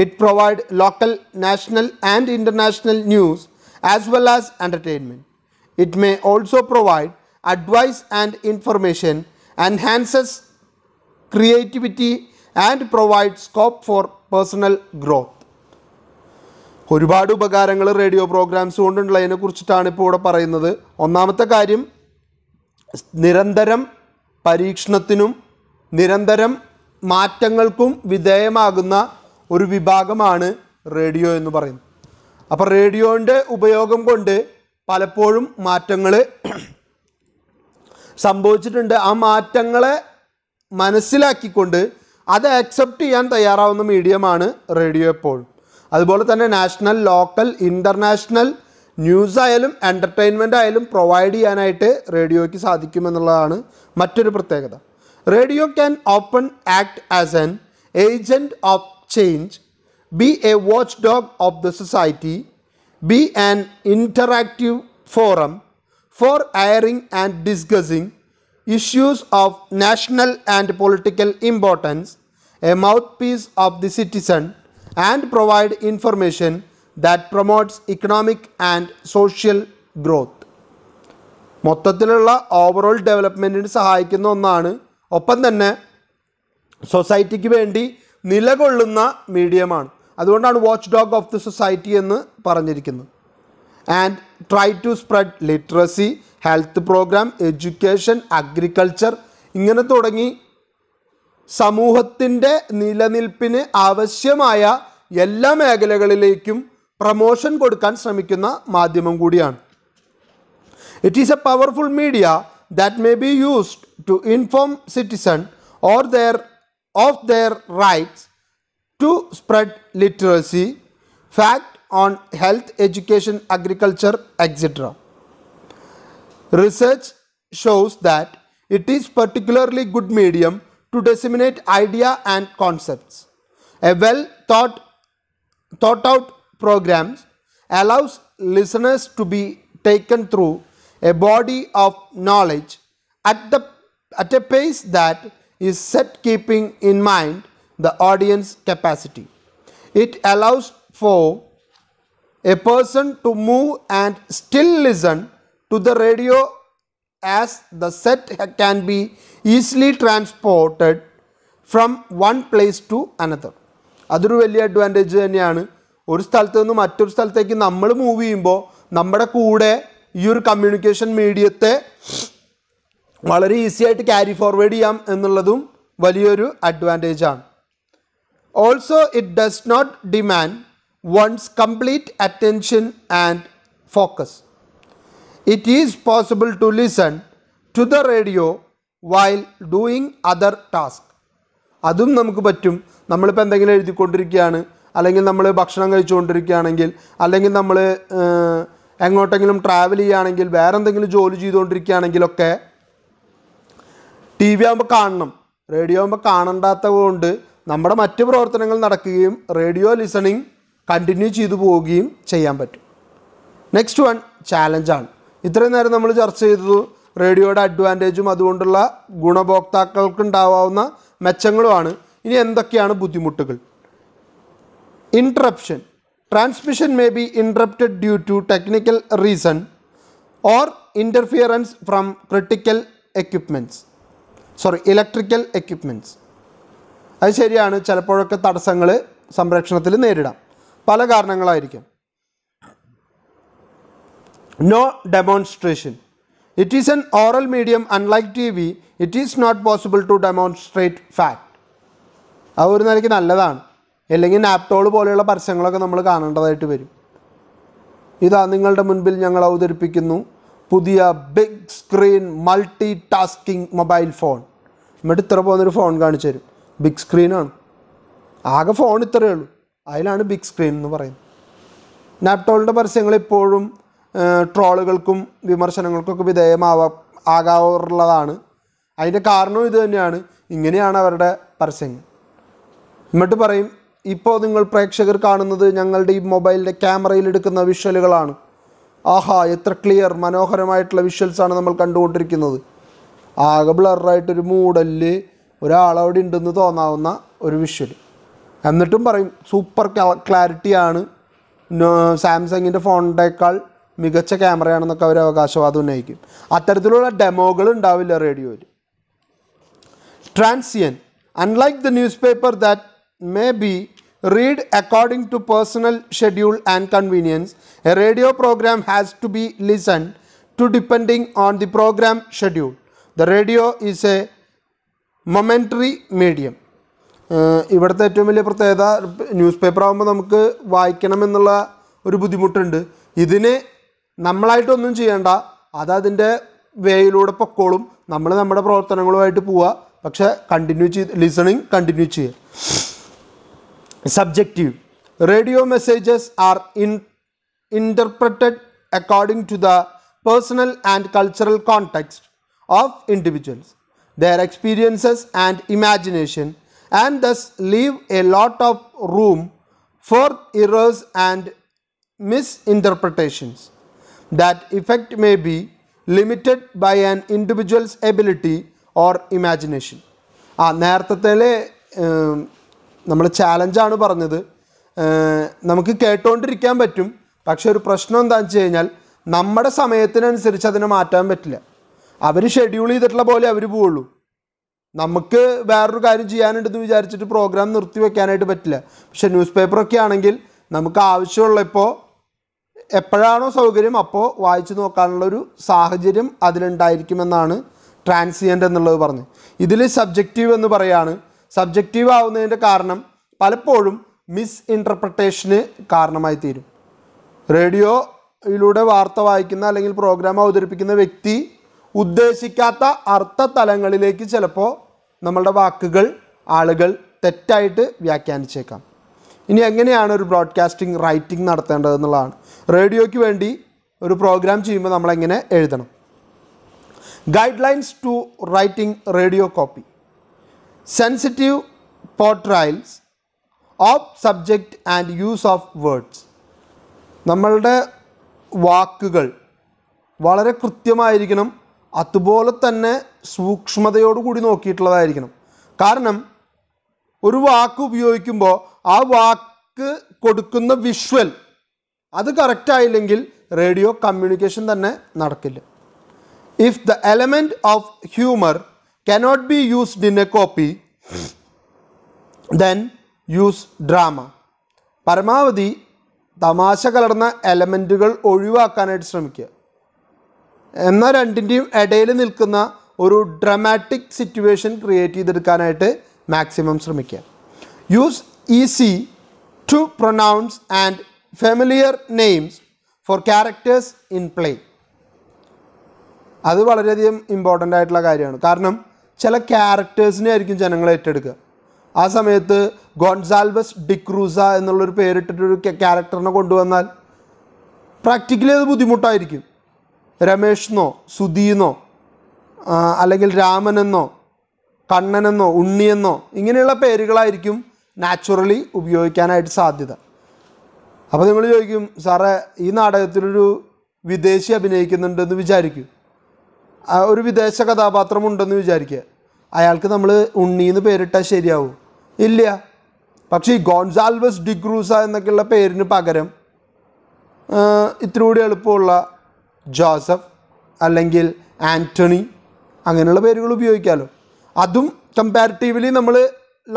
It provides local, national and international news as well as entertainment. It may also provide advice and information, enhances creativity and provides scope for personal growth. ഒരുപാട് ഉപകാരങ്ങൾ radio programmes കൊണ്ടുള്ളതിനെ കുറിച്ചിട്ടാണ് ഇപ്പോൾ ഇവിടെ പറയുന്നത് ഒന്നാമത്തെ കാര്യം നിരന്തരം പരീക്ഷണത്തിനും നിരന്തരം മാറ്റങ്ങൾക്കും വിധേയമാകുന്ന ഒരു വിഭാഗമാണ് റേഡിയോ എന്ന് പറയുന്നത് അപ്പോൾ റേഡിയോൻ്റെ ഉപയോഗം കൊണ്ട് പലപ്പോഴും മാറ്റങ്ങൾ സംഭവിച്ചിട്ടുണ്ട് ആ മാറ്റങ്ങളെ മനസ്സിലാക്കിക്കൊണ്ട് അത് ആക്സെപ്റ്റ് ചെയ്യാൻ തയ്യാറാവുന്ന മീഡിയമാണ് റേഡിയോ എപ്പോഴും അതുപോലെ തന്നെ നാഷണൽ ലോക്കൽ ഇൻ്റർനാഷണൽ ന്യൂസ് ആയാലും എൻ്റർടൈൻമെൻ്റ് ആയാലും പ്രൊവൈഡ് ചെയ്യാനായിട്ട് റേഡിയോയ്ക്ക് സാധിക്കുമെന്നുള്ളതാണ് മറ്റൊരു പ്രത്യേകത Radio can often act as an agent of change, be a watchdog of the society, be an interactive forum for airing and discussing issues of national and political importance, a mouthpiece of the citizen, and provide information that promotes economic and social growth. മൊത്തത്തിലുള്ള overall ഡെവലപ്മെൻറ്റിന് സഹായിക്കുന്ന ഒന്നാണ് ഒപ്പം തന്നെ സൊസൈറ്റിക്ക് വേണ്ടി നിലകൊള്ളുന്ന മീഡിയമാണ് അതുകൊണ്ടാണ് watchdog of the society എന്ന് പറഞ്ഞിരിക്കുന്നത് and try to spread literacy health program education agriculture ഇങ്ങനെ തുടങ്ങി സമൂഹത്തിൻ്റെ നിലനിൽപ്പിന് ആവശ്യമായ എല്ലാ മേഖലകളിലേക്കും പ്രമോഷൻ കൊടുക്കാൻ ശ്രമിക്കുന്ന മാധ്യമം കൂടിയാണ് it is a powerful media that may be used to inform citizen or their of their rights to spread literacy, fact on health, education, agriculture, etc. Research shows that it is particularly good medium to disseminate idea and concepts. A well thought, thought out programs allows listeners to be taken through a body of knowledge at the at a pace that is set keeping in mind the audience capacity. It allows for a person to move and still listen to the radio as the set can be easily transported from one place to another. അതൊരു വലിയ advantage തന്നെയാണ് ഒരു സ്ഥലത്ത് നിന്ന് മറ്റൊരു സ്ഥലത്തേക്ക് നമ്മൾ move ചെയ്യുമ്പോൾ നമ്മുടെ കൂടെ ഈ ഒരു കമ്മ്യൂണിക്കേഷൻ മീഡിയത്തെ വളരെ ഈസി ആയിട്ട് ക്യാരി ഫോർവേഡ് ചെയ്യാം എന്നുള്ളതും വലിയൊരു അഡ്വാൻറ്റേജ് ആണ് also it does not demand one's complete attention and focus it is possible to listen to the radio while doing other task അതും നമുക്ക് പറ്റും നമ്മളിപ്പോൾ എന്തെങ്കിലും എഴുതിക്കൊണ്ടിരിക്കുകയാണ് അല്ലെങ്കിൽ നമ്മൾ ഭക്ഷണം കഴിച്ചുകൊണ്ടിരിക്കുകയാണെങ്കിൽ അല്ലെങ്കിൽ നമ്മൾ എങ്ങോട്ടെങ്കിലും ട്രാവൽ ചെയ്യുകയാണെങ്കിൽ വേറെ എന്തെങ്കിലും ജോലി ചെയ്തുകൊണ്ടിരിക്കുകയാണെങ്കിലൊക്കെ ടി വി ആകുമ്പോൾ കാണണം റേഡിയോ ആകുമ്പോൾ കാണണ്ടാത്ത കൊണ്ട് നമ്മുടെ മറ്റ് പ്രവർത്തനങ്ങൾ നടക്കുകയും റേഡിയോ ലിസണിങ് കണ്ടിന്യൂ ചെയ്തു പോവുകയും ചെയ്യാൻ പറ്റും നെക്സ്റ്റ് വൺ ചാലഞ്ചാണ് ഇത്രയും നേരം നമ്മൾ ചർച്ച ചെയ്തത് റേഡിയോയുടെ അഡ്വാൻറ്റേജും അതുകൊണ്ടുള്ള ഗുണഭോക്താക്കൾക്ക് ഉണ്ടാവാവുന്ന മെച്ചങ്ങളുമാണ് ഇനി എന്തൊക്കെയാണ് ബുദ്ധിമുട്ടുകൾ interruption transmission may be interrupted due to technical reason or interference from critical equipments sorry electrical equipments അത് ശരിയാണ് ചിലപ്പോഴൊക്കെ തടസ്സങ്ങൾ സംരക്ഷണത്തിൽ നേരിടാം പല കാരണങ്ങളായിരിക്കും no demonstration it is an oral medium unlike T V it is not possible to demonstrate fact ആ ഒരു നിലയ്ക്ക് നല്ലതാണ് അല്ലെങ്കിൽ നാപ്ടോൾ പോലെയുള്ള പരസ്യങ്ങളൊക്കെ നമ്മൾ കാണേണ്ടതായിട്ട് വരും ഇതാ നിങ്ങളുടെ മുൻപിൽ ഞങ്ങൾ അവതരിപ്പിക്കുന്നു പുതിയ big screen multitasking mobile phone എന്നിട്ട് ഇത്ര പോകുന്നൊരു ഫോൺ കാണിച്ചു തരും ബിഗ് സ്ക്രീനാണ് ആകെ ഫോൺ ഇത്രയേ ഉള്ളൂ അതിലാണ് ബിഗ് സ്ക്രീൻ എന്ന് പറയുന്നത് നാപ്ടോളിൻ്റെ പരസ്യങ്ങൾ ഇപ്പോഴും ട്രോളുകൾക്കും വിമർശനങ്ങൾക്കൊക്കെ വിധേയമാവാ ആകാറുള്ളതാണ് അതിൻ്റെ കാരണവും ഇത് തന്നെയാണ് ഇങ്ങനെയാണ് അവരുടെ പരസ്യങ്ങൾ എന്നിട്ട് പറയും ഇപ്പോൾ നിങ്ങൾ പ്രേക്ഷകർ കാണുന്നത് ഞങ്ങളുടെ ഈ മൊബൈലിൻ്റെ ക്യാമറയിൽ എടുക്കുന്ന വിഷ്വലുകളാണ് ആഹാ എത്ര ക്ലിയർ മനോഹരമായിട്ടുള്ള വിഷ്വൽസാണ് നമ്മൾ കണ്ടുകൊണ്ടിരിക്കുന്നത് ആകെ ബ്ലറായിട്ടൊരു മൂടല് ഒരാളവിടെ ഉണ്ടെന്ന് തോന്നാവുന്ന ഒരു വിഷ്വൽ എന്നിട്ടും പറയും സൂപ്പർ ക്ലാരിറ്റിയാണ് സാംസങ്ങിൻ്റെ ഫോണിൻ്റെക്കാൾ മികച്ച ക്യാമറയാണെന്നൊക്കെ അവർ അവകാശവാദം ഉന്നയിക്കും അത്തരത്തിലുള്ള ഡെമോകൾ ഉണ്ടാവില്ല റേഡിയോയിൽ transient unlike the newspaper that may be read according to personal schedule and convenience a radio program has to be listen to depending on the program schedule the radio is a momentary medium uh, ഇവിടുത്തെ ഏറ്റവും വലിയ പ്രത്യേകത news paper ആകുമ്പോൾ നമുക്ക് വായിക്കണമെന്നുള്ള ഒരു ബുദ്ധിമുട്ടുണ്ട് ഇതിന് നമ്മളായിട്ടൊന്നും ചെയ്യേണ്ട അതതിൻ്റെ വേയിലൂടെ പൊക്കോളും നമ്മൾ നമ്മുടെ പ്രവർത്തനങ്ങളുമായിട്ട് പോവുക പക്ഷേ കണ്ടിന്യൂ ചെയ്ത് ലിസണിങ് കണ്ടിന്യൂ ചെയ്യുക subjective radio messages are in interpreted according to the personal and cultural context of individuals, their experiences and imagination, and thus leave a lot of room for errors and misinterpretations. That effect may be limited by an individual's ability or imagination. ആ നേരത്തെ നമ്മൾ ചാലഞ്ചാണ് പറഞ്ഞത് നമുക്ക് കേട്ടോണ്ടിരിക്കാൻ പറ്റും പക്ഷെ ഒരു പ്രശ്നം എന്താണെന്ന് വെച്ച് കഴിഞ്ഞാൽ നമ്മുടെ സമയത്തിനനുസരിച്ച് അതിനെ മാറ്റാൻ പറ്റില്ല അവർ ഷെഡ്യൂൾ ചെയ്തിട്ടുള്ള പോലെ അവർ പോവുള്ളൂ നമുക്ക് വേറൊരു കാര്യം ചെയ്യാനുണ്ടെന്ന് വിചാരിച്ചിട്ട് പ്രോഗ്രാം നിർത്തി വെക്കാനായിട്ട് പറ്റില്ല പക്ഷെ ന്യൂസ് പേപ്പറൊക്കെ ആണെങ്കിൽ നമുക്ക് ആവശ്യമുള്ളപ്പോൾ എപ്പോഴാണോ സൗകര്യം അപ്പോൾ വായിച്ചു നോക്കാനുള്ളൊരു സാഹചര്യം അതിലുണ്ടായിരിക്കുമെന്നാണ് ട്രാൻസിയൻ്റ് എന്നുള്ളത് പറഞ്ഞ് ഇതിൽ സബ്ജക്റ്റീവ് എന്ന് പറയാണ് സബ്ജക്റ്റീവ് ആവുന്നതിൻ്റെ കാരണം പലപ്പോഴും മിസ് ഇൻ്റർപ്രിട്ടേഷന് കാരണമായി തീരും റേഡിയോയിലൂടെ വാർത്ത വായിക്കുന്ന അല്ലെങ്കിൽ പ്രോഗ്രാം അവതരിപ്പിക്കുന്ന വ്യക്തി ഉദ്ദേശിക്കാത്ത അർത്ഥ തലങ്ങളിലേക്ക് ചിലപ്പോൾ നമ്മളുടെ വാക്കുകൾ ആളുകൾ തെറ്റായിട്ട് വ്യാഖ്യാനിച്ചേക്കാം ഇനി എങ്ങനെയാണ് ഒരു ബ്രോഡ്കാസ്റ്റിംഗ് റൈറ്റിംഗ് നടത്തേണ്ടതെന്നുള്ളതാണ് റേഡിയോയ്ക്ക് വേണ്ടി ഒരു പ്രോഗ്രാം ചെയ്യുമ്പോൾ നമ്മളെങ്ങനെ എഴുതണം guidelines to writing radio copy sensitive portrayals of subject and use of words നമ്മളുടെ വാക്കുകൾ വളരെ കൃത്യമായിരിക്കണം അതുപോലെ തന്നെ സൂക്ഷ്മതയോടുകൂടി നോക്കിയിട്ടുള്ളതായിരിക്കണം കാരണം ഒരു വാക്ക് ഉപയോഗിക്കുമ്പോൾ ആ വാക്ക് കൊടുക്കുന്ന വിഷ്വൽ അത് കറക്റ്റായില്ലെങ്കിൽ റേഡിയോ കമ്മ്യൂണിക്കേഷൻ തന്നെ നടക്കില്ല if the element of humour cannot be used in a copy then use drama പരമാവധി തമാശ കലർന്ന എലമെൻറ്റുകൾ ഒഴിവാക്കാനായിട്ട് ശ്രമിക്കുക എന്നാൽ രണ്ടിൻ്റെയും ഇടയിൽ നിൽക്കുന്ന ഒരു ഡ്രമാറ്റിക് സിറ്റുവേഷൻ ക്രിയേറ്റ് ചെയ്തെടുക്കാനായിട്ട് മാക്സിമം ശ്രമിക്കുക use easy to pronounce and familiar names for characters in play അത് വളരെയധികം ഇമ്പോർട്ടൻ്റ് ആയിട്ടുള്ള കാര്യമാണ് കാരണം ചില ക്യാരക്ടേഴ്സിനെ ആയിരിക്കും ജനങ്ങൾ ഏറ്റെടുക്കുക ആ സമയത്ത് ഗോൺസാൽവസ് ഡിക്രൂസ എന്നുള്ളൊരു പേരിട്ടിട്ടൊരു ക്യാരക്ടറിനെ കൊണ്ടുവന്നാൽ പ്രാക്ടിക്കലി അത് ബുദ്ധിമുട്ടായിരിക്കും രമേഷെന്നോ സുധീന്നോ അല്ലെങ്കിൽ രാമനെന്നോ കണ്ണനെന്നോ ഉണ്ണിയെന്നോ ഇങ്ങനെയുള്ള പേരുകളായിരിക്കും നാച്ചുറലി ഉപയോഗിക്കാനായിട്ട് സാധ്യത അപ്പോൾ നിങ്ങൾ ചോദിക്കും സാറേ ഈ നാടകത്തിലൊരു വിദേശി അഭിനയിക്കുന്നുണ്ടെന്ന് വിചാരിക്കും ഒരു വിദേശ കഥാപാത്രമുണ്ടെന്ന് വിചാരിക്കുക അയാൾക്ക് നമ്മൾ ഉണ്ണി എന്ന് പേരിട്ടാൽ ശരിയാവും ഇല്ല പക്ഷേ ഈ ഗോൺസാൽവസ് ഡിഗ്രൂസ എന്നൊക്കെയുള്ള പേരിന് പകരം കൂടി എളുപ്പമുള്ള ജോസഫ് അല്ലെങ്കിൽ ആൻ്റണി അങ്ങനെയുള്ള പേരുകൾ ഉപയോഗിക്കാമല്ലോ അതും കമ്പാരിറ്റീവ്ലി നമ്മൾ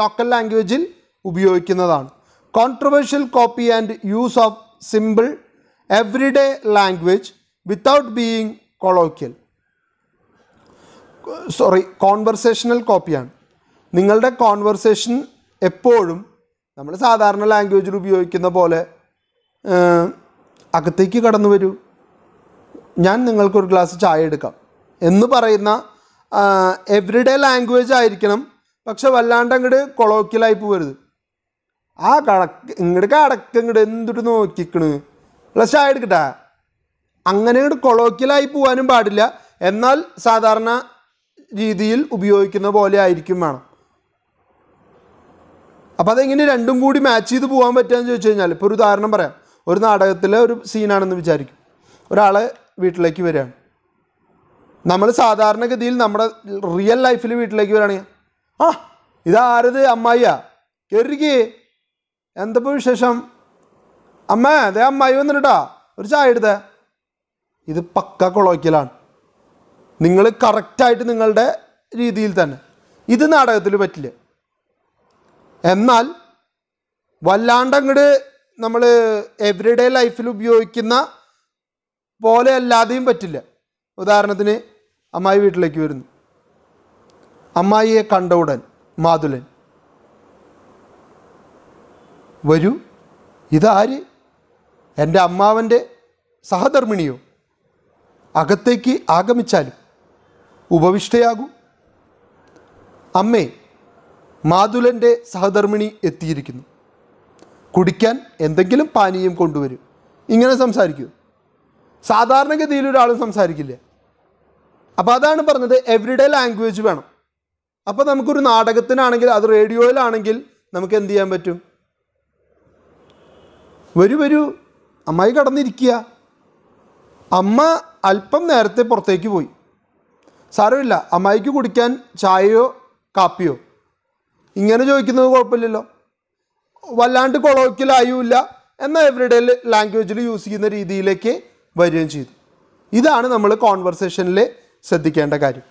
ലോക്കൽ ലാംഗ്വേജിൽ ഉപയോഗിക്കുന്നതാണ് controversial copy and use of simple day language without being colloquial sorry conversational കോപ്പിയാണ് നിങ്ങളുടെ കോൺവെർസേഷൻ എപ്പോഴും നമ്മൾ സാധാരണ ലാംഗ്വേജിൽ ഉപയോഗിക്കുന്ന പോലെ അകത്തേക്ക് കടന്നു വരൂ ഞാൻ നിങ്ങൾക്കൊരു ഗ്ലാസ് ചായ എടുക്കാം എന്ന് പറയുന്ന ഡേ ലാംഗ്വേജ് ആയിരിക്കണം പക്ഷെ വല്ലാണ്ട് അങ്ങോട്ട് കൊളോക്കിയലായി പോകരുത് ആ കടക്ക് ഇങ്ങോട്ട് കടക്ക് ഇങ്ങോട്ട് എന്തിട്ട് നോക്കിക്കണ് ഗ്ലാസ് ചായ എടുക്കട്ടെ അങ്ങനെ ഇങ്ങോട്ട് കൊളോക്കിയലായി പോകാനും പാടില്ല എന്നാൽ സാധാരണ രീതിയിൽ ഉപയോഗിക്കുന്ന പോലെ ആയിരിക്കും വേണം അപ്പോൾ അതെങ്ങനെ രണ്ടും കൂടി മാച്ച് ചെയ്ത് പോകാൻ പറ്റുകയെന്ന് ചോദിച്ചു കഴിഞ്ഞാൽ ഇപ്പോൾ ഒരു ഉദാഹരണം പറയാം ഒരു നാടകത്തിലെ ഒരു സീനാണെന്ന് വിചാരിക്കും ഒരാളെ വീട്ടിലേക്ക് വരികയാണ് നമ്മൾ സാധാരണഗതിയിൽ നമ്മുടെ റിയൽ ലൈഫിൽ വീട്ടിലേക്ക് വരികയാണെങ്കിൽ ആ ഇതാരത് അമ്മായിയാ കയറിക്ക് എന്തപ്പോൾ വിശേഷം അമ്മ അതേ അമ്മായി വന്നിട്ടാ ഒരു ചായ എടുത്തേ ഇത് പക്ക കൊളോക്കലാണ് നിങ്ങൾ കറക്റ്റായിട്ട് നിങ്ങളുടെ രീതിയിൽ തന്നെ ഇത് നാടകത്തിൽ പറ്റില്ല എന്നാൽ വല്ലാണ്ടങ്ങട് നമ്മൾ എവറിഡേ ലൈഫിൽ ഉപയോഗിക്കുന്ന പോലെ അല്ലാതെയും പറ്റില്ല ഉദാഹരണത്തിന് അമ്മായി വീട്ടിലേക്ക് വരുന്നു അമ്മായിയെ കണ്ട ഉടൻ മാതുലൻ വരൂ ഇതാര് എൻ്റെ അമ്മാവൻ്റെ സഹധർമ്മിണിയോ അകത്തേക്ക് ആഗമിച്ചാലും ഉപവിഷ്ടയാകൂ അമ്മേ മാതുലൻ്റെ സഹധർമ്മിണി എത്തിയിരിക്കുന്നു കുടിക്കാൻ എന്തെങ്കിലും പാനീയം കൊണ്ടുവരും ഇങ്ങനെ സംസാരിക്കൂ സാധാരണഗതിയിൽ ഒരാളും സംസാരിക്കില്ല അപ്പോൾ അതാണ് പറഞ്ഞത് എവറിഡേ ലാംഗ്വേജ് വേണം അപ്പോൾ നമുക്കൊരു നാടകത്തിനാണെങ്കിൽ അത് റേഡിയോയിലാണെങ്കിൽ നമുക്ക് എന്ത് ചെയ്യാൻ പറ്റും വരൂ വരൂ അമ്മായി കടന്നിരിക്കുക അമ്മ അല്പം നേരത്തെ പുറത്തേക്ക് പോയി സാരമില്ല അമ്മായിക്ക് കുടിക്കാൻ ചായയോ കാപ്പിയോ ഇങ്ങനെ ചോദിക്കുന്നത് കുഴപ്പമില്ലല്ലോ വല്ലാണ്ട് കൊളോക്കിലായുമില്ല എന്ന എവറിഡേ ലാംഗ്വേജിൽ യൂസ് ചെയ്യുന്ന രീതിയിലേക്ക് വരികയും ചെയ്തു ഇതാണ് നമ്മൾ കോൺവെർസേഷനിൽ ശ്രദ്ധിക്കേണ്ട കാര്യം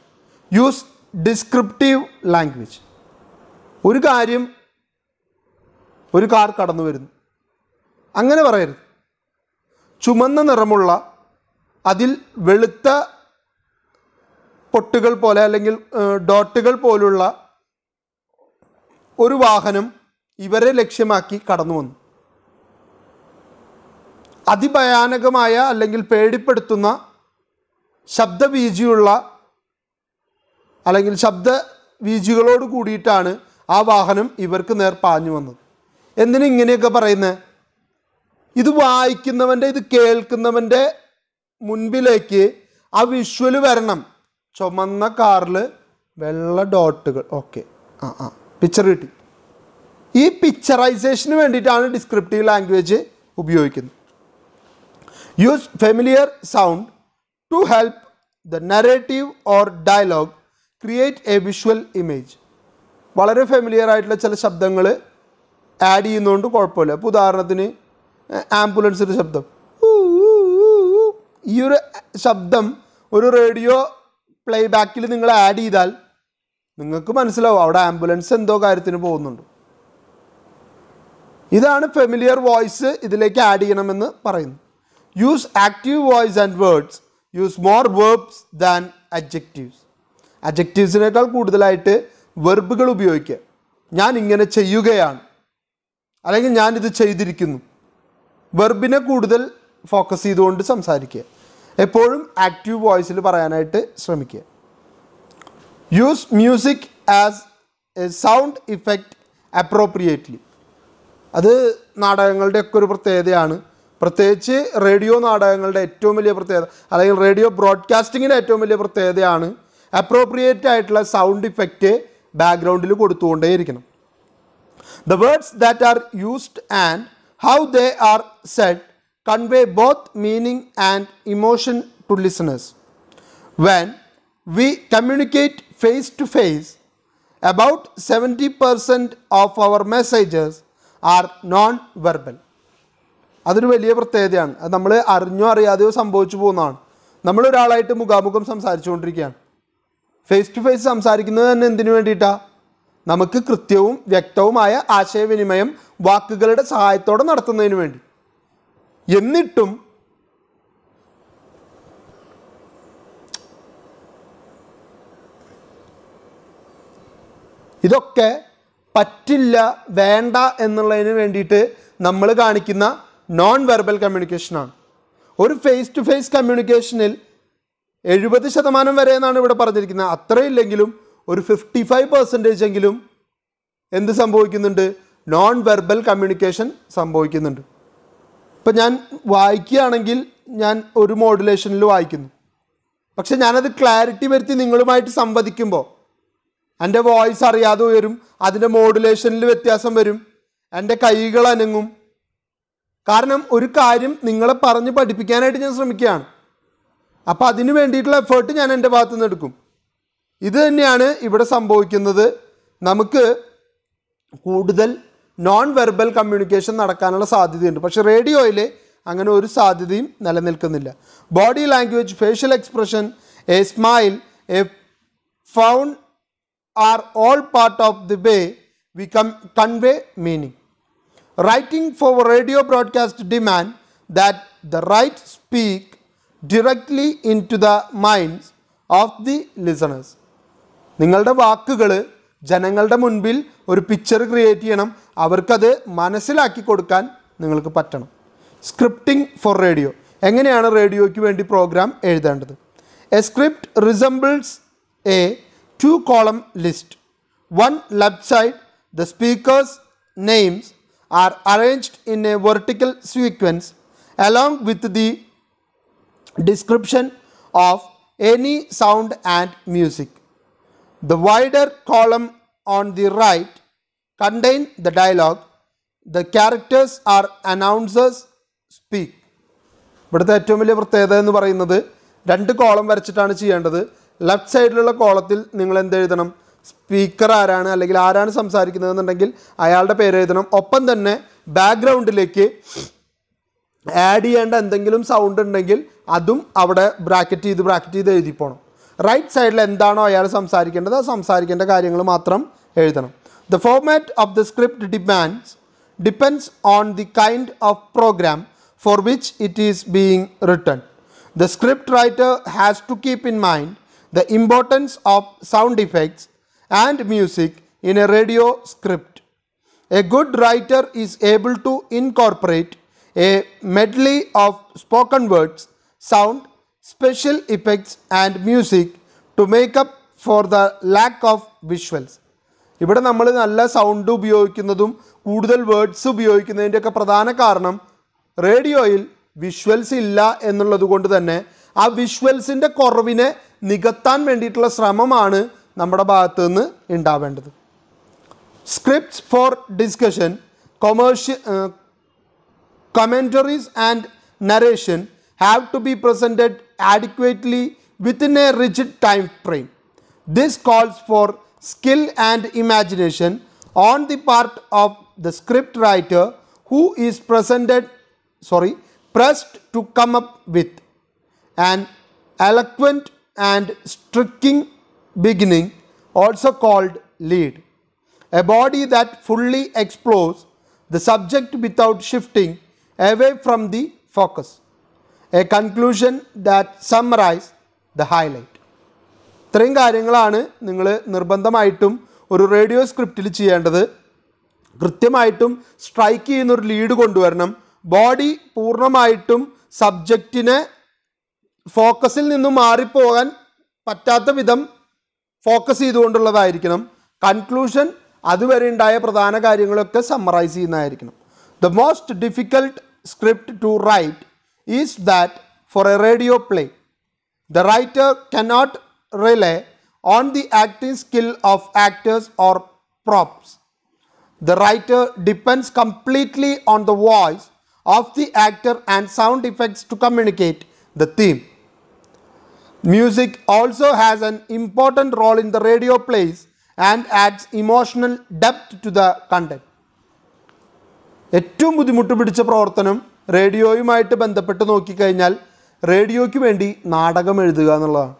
യൂസ് ഡിസ്ക്രിപ്റ്റീവ് ലാംഗ്വേജ് ഒരു കാര്യം ഒരു കാർ കടന്നു വരുന്നു അങ്ങനെ പറയരുത് ചുമന്ന നിറമുള്ള അതിൽ വെളുത്ത പൊട്ടുകൾ പോലെ അല്ലെങ്കിൽ ഡോട്ടുകൾ പോലുള്ള ഒരു വാഹനം ഇവരെ ലക്ഷ്യമാക്കി കടന്നു വന്നു അതിഭയാനകമായ അല്ലെങ്കിൽ പേടിപ്പെടുത്തുന്ന ശബ്ദവീജിയുള്ള അല്ലെങ്കിൽ ശബ്ദ വീജികളോട് കൂടിയിട്ടാണ് ആ വാഹനം ഇവർക്ക് നേർ പാഞ്ഞു വന്നത് എന്തിനു ഇങ്ങനെയൊക്കെ പറയുന്നത് ഇത് വായിക്കുന്നവൻ്റെ ഇത് കേൾക്കുന്നവൻ്റെ മുൻപിലേക്ക് ആ വിഷ്വൽ വരണം ചുമന്ന കാറിൽ വെള്ള ഡോട്ടുകൾ ഓക്കെ ആ ആ പിക്ചർ കിട്ടി ഈ പിക്ചറൈസേഷന് വേണ്ടിയിട്ടാണ് ഡിസ്ക്രിപ്റ്റീവ് ലാംഗ്വേജ് ഉപയോഗിക്കുന്നത് use familiar sound to help the narrative or dialogue create a visual image വളരെ ഫെമിലിയർ ആയിട്ടുള്ള ചില ശബ്ദങ്ങൾ ആഡ് ചെയ്യുന്നതുകൊണ്ട് കുഴപ്പമില്ല ഇപ്പോൾ ഉദാഹരണത്തിന് ആംബുലൻസിൻ്റെ ശബ്ദം ഈ ഒരു ശബ്ദം ഒരു റേഡിയോ പ്ലേ ബാക്കിൽ നിങ്ങൾ ആഡ് ചെയ്താൽ നിങ്ങൾക്ക് മനസ്സിലാവും അവിടെ ആംബുലൻസ് എന്തോ കാര്യത്തിന് പോകുന്നുണ്ട് ഇതാണ് ഫെമിലിയർ വോയിസ് ഇതിലേക്ക് ആഡ് ചെയ്യണമെന്ന് പറയുന്നു use active voice and words use more verbs than adjectives അഡ്ജക്റ്റീവ്സിനേക്കാൾ കൂടുതലായിട്ട് വെർബുകൾ ഉപയോഗിക്കുക ഞാൻ ഇങ്ങനെ ചെയ്യുകയാണ് അല്ലെങ്കിൽ ഞാനിത് ചെയ്തിരിക്കുന്നു വെർബിനെ കൂടുതൽ ഫോക്കസ് ചെയ്തുകൊണ്ട് സംസാരിക്കുക എപ്പോഴും ആക്റ്റീവ് വോയിസിൽ പറയാനായിട്ട് ശ്രമിക്കുക use music as a sound effect appropriately അത് നാടകങ്ങളുടെയൊക്കെ ഒരു പ്രത്യേകതയാണ് പ്രത്യേകിച്ച് റേഡിയോ നാടകങ്ങളുടെ ഏറ്റവും വലിയ പ്രത്യേകത അല്ലെങ്കിൽ റേഡിയോ ബ്രോഡ്കാസ്റ്റിങ്ങിൻ്റെ ഏറ്റവും വലിയ പ്രത്യേകതയാണ് അപ്രോപ്രിയേറ്റ് ആയിട്ടുള്ള സൗണ്ട് ഇഫക്റ്റ് ബാക്ക്ഗ്രൗണ്ടിൽ കൊടുത്തുകൊണ്ടേയിരിക്കണം the words that are used and how they are said convey both meaning and emotion to listeners when we communicate face to face, about 70% of our messages are non verbal. അതൊരു വലിയ പ്രത്യേകതയാണ് അത് നമ്മൾ അറിഞ്ഞോ അറിയാതെയോ സംഭവിച്ചു പോകുന്നതാണ് നമ്മളൊരാളായിട്ട് മുഖാമുഖം സംസാരിച്ചുകൊണ്ടിരിക്കുകയാണ് ഫേസ് ടു ഫേസ് സംസാരിക്കുന്നത് തന്നെ എന്തിനു വേണ്ടിയിട്ടാണ് നമുക്ക് കൃത്യവും വ്യക്തവുമായ ആശയവിനിമയം വാക്കുകളുടെ സഹായത്തോടെ നടത്തുന്നതിന് വേണ്ടി എന്നിട്ടും ഇതൊക്കെ പറ്റില്ല വേണ്ട എന്നുള്ളതിന് വേണ്ടിയിട്ട് നമ്മൾ കാണിക്കുന്ന നോൺ വെർബൽ കമ്മ്യൂണിക്കേഷനാണ് ഒരു ഫേസ് ടു ഫേസ് കമ്മ്യൂണിക്കേഷനിൽ എഴുപത് ശതമാനം വരെ എന്നാണ് ഇവിടെ പറഞ്ഞിരിക്കുന്നത് അത്രയില്ലെങ്കിലും ഒരു ഫിഫ്റ്റി ഫൈവ് പെർസെൻറ്റേജ് എങ്കിലും എന്ത് സംഭവിക്കുന്നുണ്ട് നോൺ വെർബൽ കമ്മ്യൂണിക്കേഷൻ സംഭവിക്കുന്നുണ്ട് ഇപ്പം ഞാൻ വായിക്കുകയാണെങ്കിൽ ഞാൻ ഒരു മോഡുലേഷനിൽ വായിക്കുന്നു പക്ഷെ ഞാനത് ക്ലാരിറ്റി വരുത്തി നിങ്ങളുമായിട്ട് സംവദിക്കുമ്പോൾ എൻ്റെ വോയിസ് അറിയാതെ വരും അതിൻ്റെ മോഡുലേഷനിൽ വ്യത്യാസം വരും എൻ്റെ കൈകൾ അനങ്ങും കാരണം ഒരു കാര്യം നിങ്ങളെ പറഞ്ഞ് പഠിപ്പിക്കാനായിട്ട് ഞാൻ ശ്രമിക്കുകയാണ് അപ്പോൾ അതിന് വേണ്ടിയിട്ടുള്ള എഫേർട്ട് ഞാൻ എൻ്റെ ഭാഗത്തു നിന്ന് എടുക്കും ഇത് തന്നെയാണ് ഇവിടെ സംഭവിക്കുന്നത് നമുക്ക് കൂടുതൽ നോൺ വെർബൽ കമ്മ്യൂണിക്കേഷൻ നടക്കാനുള്ള സാധ്യതയുണ്ട് പക്ഷേ റേഡിയോയിൽ അങ്ങനെ ഒരു സാധ്യതയും നിലനിൽക്കുന്നില്ല body language facial expression a smile a ഫൗണ്ട് are all part of the way we convey meaning. Writing for radio broadcast demand that the right speak directly into the minds of the listeners നിങ്ങളുടെ വാക്കുകൾ ജനങ്ങളുടെ മുൻപിൽ ഒരു picture create ചെയ്യണം അവർക്കത് മനസ്സിലാക്കി കൊടുക്കാൻ നിങ്ങൾക്ക് പറ്റണം സ്ക്രിപ്റ്റിംഗ് ഫോർ റേഡിയോ എങ്ങനെയാണ് റേഡിയോയ്ക്ക് വേണ്ടി പ്രോഗ്രാം എഴുതേണ്ടത് a script resembles a two column list. One left side, the speaker's names are arranged in a vertical sequence along with the description of any sound and music. The wider column on the right contain the dialogue. The characters are announcers speak. ഇവിടുത്തെ ഏറ്റവും വലിയ പ്രത്യേകത എന്ന് പറയുന്നത് രണ്ട് column വരച്ചിട്ടാണ് ചെയ്യേണ്ടത് left സൈഡിലുള്ള കോളത്തിൽ നിങ്ങൾ എന്തെഴുതണം സ്പീക്കർ ആരാണ് അല്ലെങ്കിൽ ആരാണ് സംസാരിക്കുന്നതെന്നുണ്ടെങ്കിൽ അയാളുടെ പേര് എഴുതണം ഒപ്പം തന്നെ ബാക്ക്ഗ്രൗണ്ടിലേക്ക് ആഡ് ചെയ്യേണ്ട എന്തെങ്കിലും സൗണ്ട് ഉണ്ടെങ്കിൽ അതും അവിടെ ബ്രാക്കറ്റ് ചെയ്ത് ബ്രാക്കറ്റ് ചെയ്ത് എഴുതി പോകണം റൈറ്റ് സൈഡിൽ എന്താണോ അയാൾ സംസാരിക്കേണ്ടത് ആ സംസാരിക്കേണ്ട കാര്യങ്ങൾ മാത്രം എഴുതണം the format of the script demands depends on the kind of program for which it is being written the script writer has to keep in mind the importance of sound effects and music in a radio script. A good writer is able to incorporate a medley of spoken words, sound, special effects and music to make up for the lack of visuals ഇവിടെ നമ്മൾ നല്ല sound ഉപയോഗിക്കുന്നതും കൂടുതൽ words ഉപയോഗിക്കുന്നതിൻ്റെയൊക്കെ പ്രധാന കാരണം റേഡിയോയിൽ visuals ഇല്ല എന്നുള്ളത് കൊണ്ട് തന്നെ ആ വിഷ്വൽസിൻ്റെ കുറവിനെ നികത്താൻ വേണ്ടിയിട്ടുള്ള ശ്രമമാണ് നമ്മുടെ ഭാഗത്തു നിന്ന് ഉണ്ടാവേണ്ടത് scripts for discussion commercial commentaries and narration have to be presented adequately within a rigid time frame this calls for skill and imagination on the part of the script writer who is presented sorry pressed to come up with and eloquent and striking beginning also called lead. A body that fully explores the subject without shifting away from the focus. A conclusion that summarize the highlight. ഇത്രയും കാര്യങ്ങളാണ് നിങ്ങൾ നിർബന്ധമായിട്ടും ഒരു radio സ്ക്രിപ്റ്റിൽ ചെയ്യേണ്ടത് കൃത്യമായിട്ടും strike ചെയ്യുന്ന ഒരു lead കൊണ്ടുവരണം ബോഡി പൂർണ്ണമായിട്ടും സബ്ജക്റ്റിനെ ഫോക്കസിൽ നിന്നും മാറിപ്പോകാൻ പറ്റാത്ത വിധം ഫോക്കസ് ചെയ്തുകൊണ്ടുള്ളതായിരിക്കണം കൺക്ലൂഷൻ അതുവരെ ഉണ്ടായ പ്രധാന കാര്യങ്ങളൊക്കെ സമ്മറൈസ് ചെയ്യുന്നതായിരിക്കണം the most difficult script to write is that for a radio play the writer cannot rely on the acting skill of actors or props the writer depends completely on the voice of the actor and sound effects to communicate the theme Music also has an important role in the radio plays and adds emotional depth to the content. ഏറ്റവും ബുദ്ധിമുട്ട് പിടിച്ച പ്രവർത്തനം റേഡിയോയുമായിട്ട് ബന്ധപ്പെട്ട് നോക്കിക്കഴിഞ്ഞാൽ റേഡിയോയ്ക്ക് വേണ്ടി നാടകം എഴുതുക എന്നുള്ളതാണ്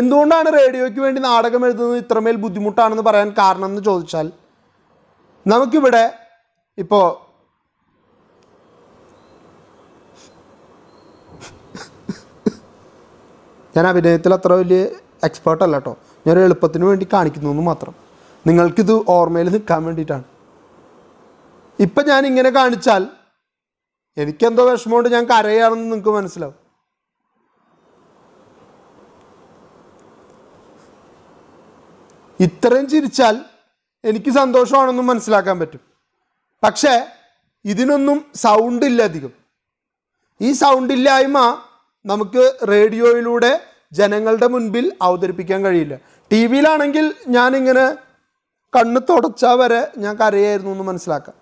എന്തുകൊണ്ടാണ് റേഡിയോയ്ക്ക് വേണ്ടി നാടകം എഴുതുന്നത് ഇത്രമേൽ ബുദ്ധിമുട്ടാണെന്ന് പറയാൻ കാരണം എന്ന് ചോദിച്ചാൽ നമുക്കിവിടെ ഇപ്പോൾ ഞാൻ അഭിനയത്തിൽ അത്ര വലിയ എക്സ്പേർട്ട് കേട്ടോ ഞാനൊരു എളുപ്പത്തിന് വേണ്ടി കാണിക്കുന്നു എന്ന് മാത്രം നിങ്ങൾക്കിത് ഓർമ്മയിൽ നിൽക്കാൻ വേണ്ടിയിട്ടാണ് ഇപ്പം ഞാൻ ഇങ്ങനെ കാണിച്ചാൽ എനിക്കെന്തോ വിഷമമുണ്ട് ഞാൻ കരയാണെന്ന് നിങ്ങൾക്ക് മനസ്സിലാവും ഇത്രയും ചിരിച്ചാൽ എനിക്ക് സന്തോഷമാണെന്ന് മനസ്സിലാക്കാൻ പറ്റും പക്ഷേ ഇതിനൊന്നും സൗണ്ട് ഇല്ല അധികം ഈ സൗണ്ട് നമുക്ക് റേഡിയോയിലൂടെ ജനങ്ങളുടെ മുൻപിൽ അവതരിപ്പിക്കാൻ കഴിയില്ല ടി വിയിലാണെങ്കിൽ ഞാനിങ്ങനെ കണ്ണ് തുടച്ചാൽ വരെ ഞാൻ കരയായിരുന്നു എന്ന് മനസ്സിലാക്കാം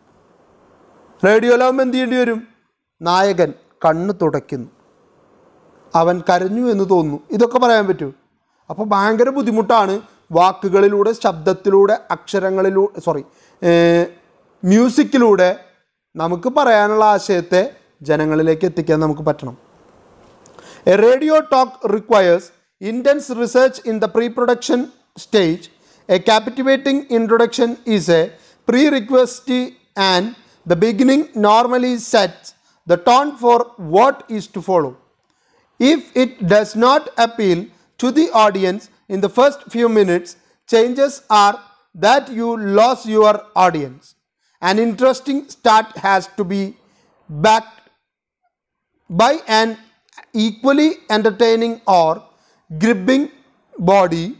റേഡിയോയിലാവുമ്പോൾ എന്ത് ചെയ്യേണ്ടി വരും നായകൻ കണ്ണ് തുടയ്ക്കുന്നു അവൻ കരഞ്ഞു എന്ന് തോന്നുന്നു ഇതൊക്കെ പറയാൻ പറ്റൂ അപ്പോൾ ഭയങ്കര ബുദ്ധിമുട്ടാണ് വാക്കുകളിലൂടെ ശബ്ദത്തിലൂടെ അക്ഷരങ്ങളിലൂടെ സോറി മ്യൂസിക്കിലൂടെ നമുക്ക് പറയാനുള്ള ആശയത്തെ ജനങ്ങളിലേക്ക് എത്തിക്കാൻ നമുക്ക് പറ്റണം A radio talk requires intense research in the pre-production stage. A captivating introduction is a prerequisite and the beginning normally sets the tone for what is to follow. If it does not appeal to the audience in the first few minutes, changes are that you lose your audience. An interesting start has to be backed by an equally entertaining or gripping body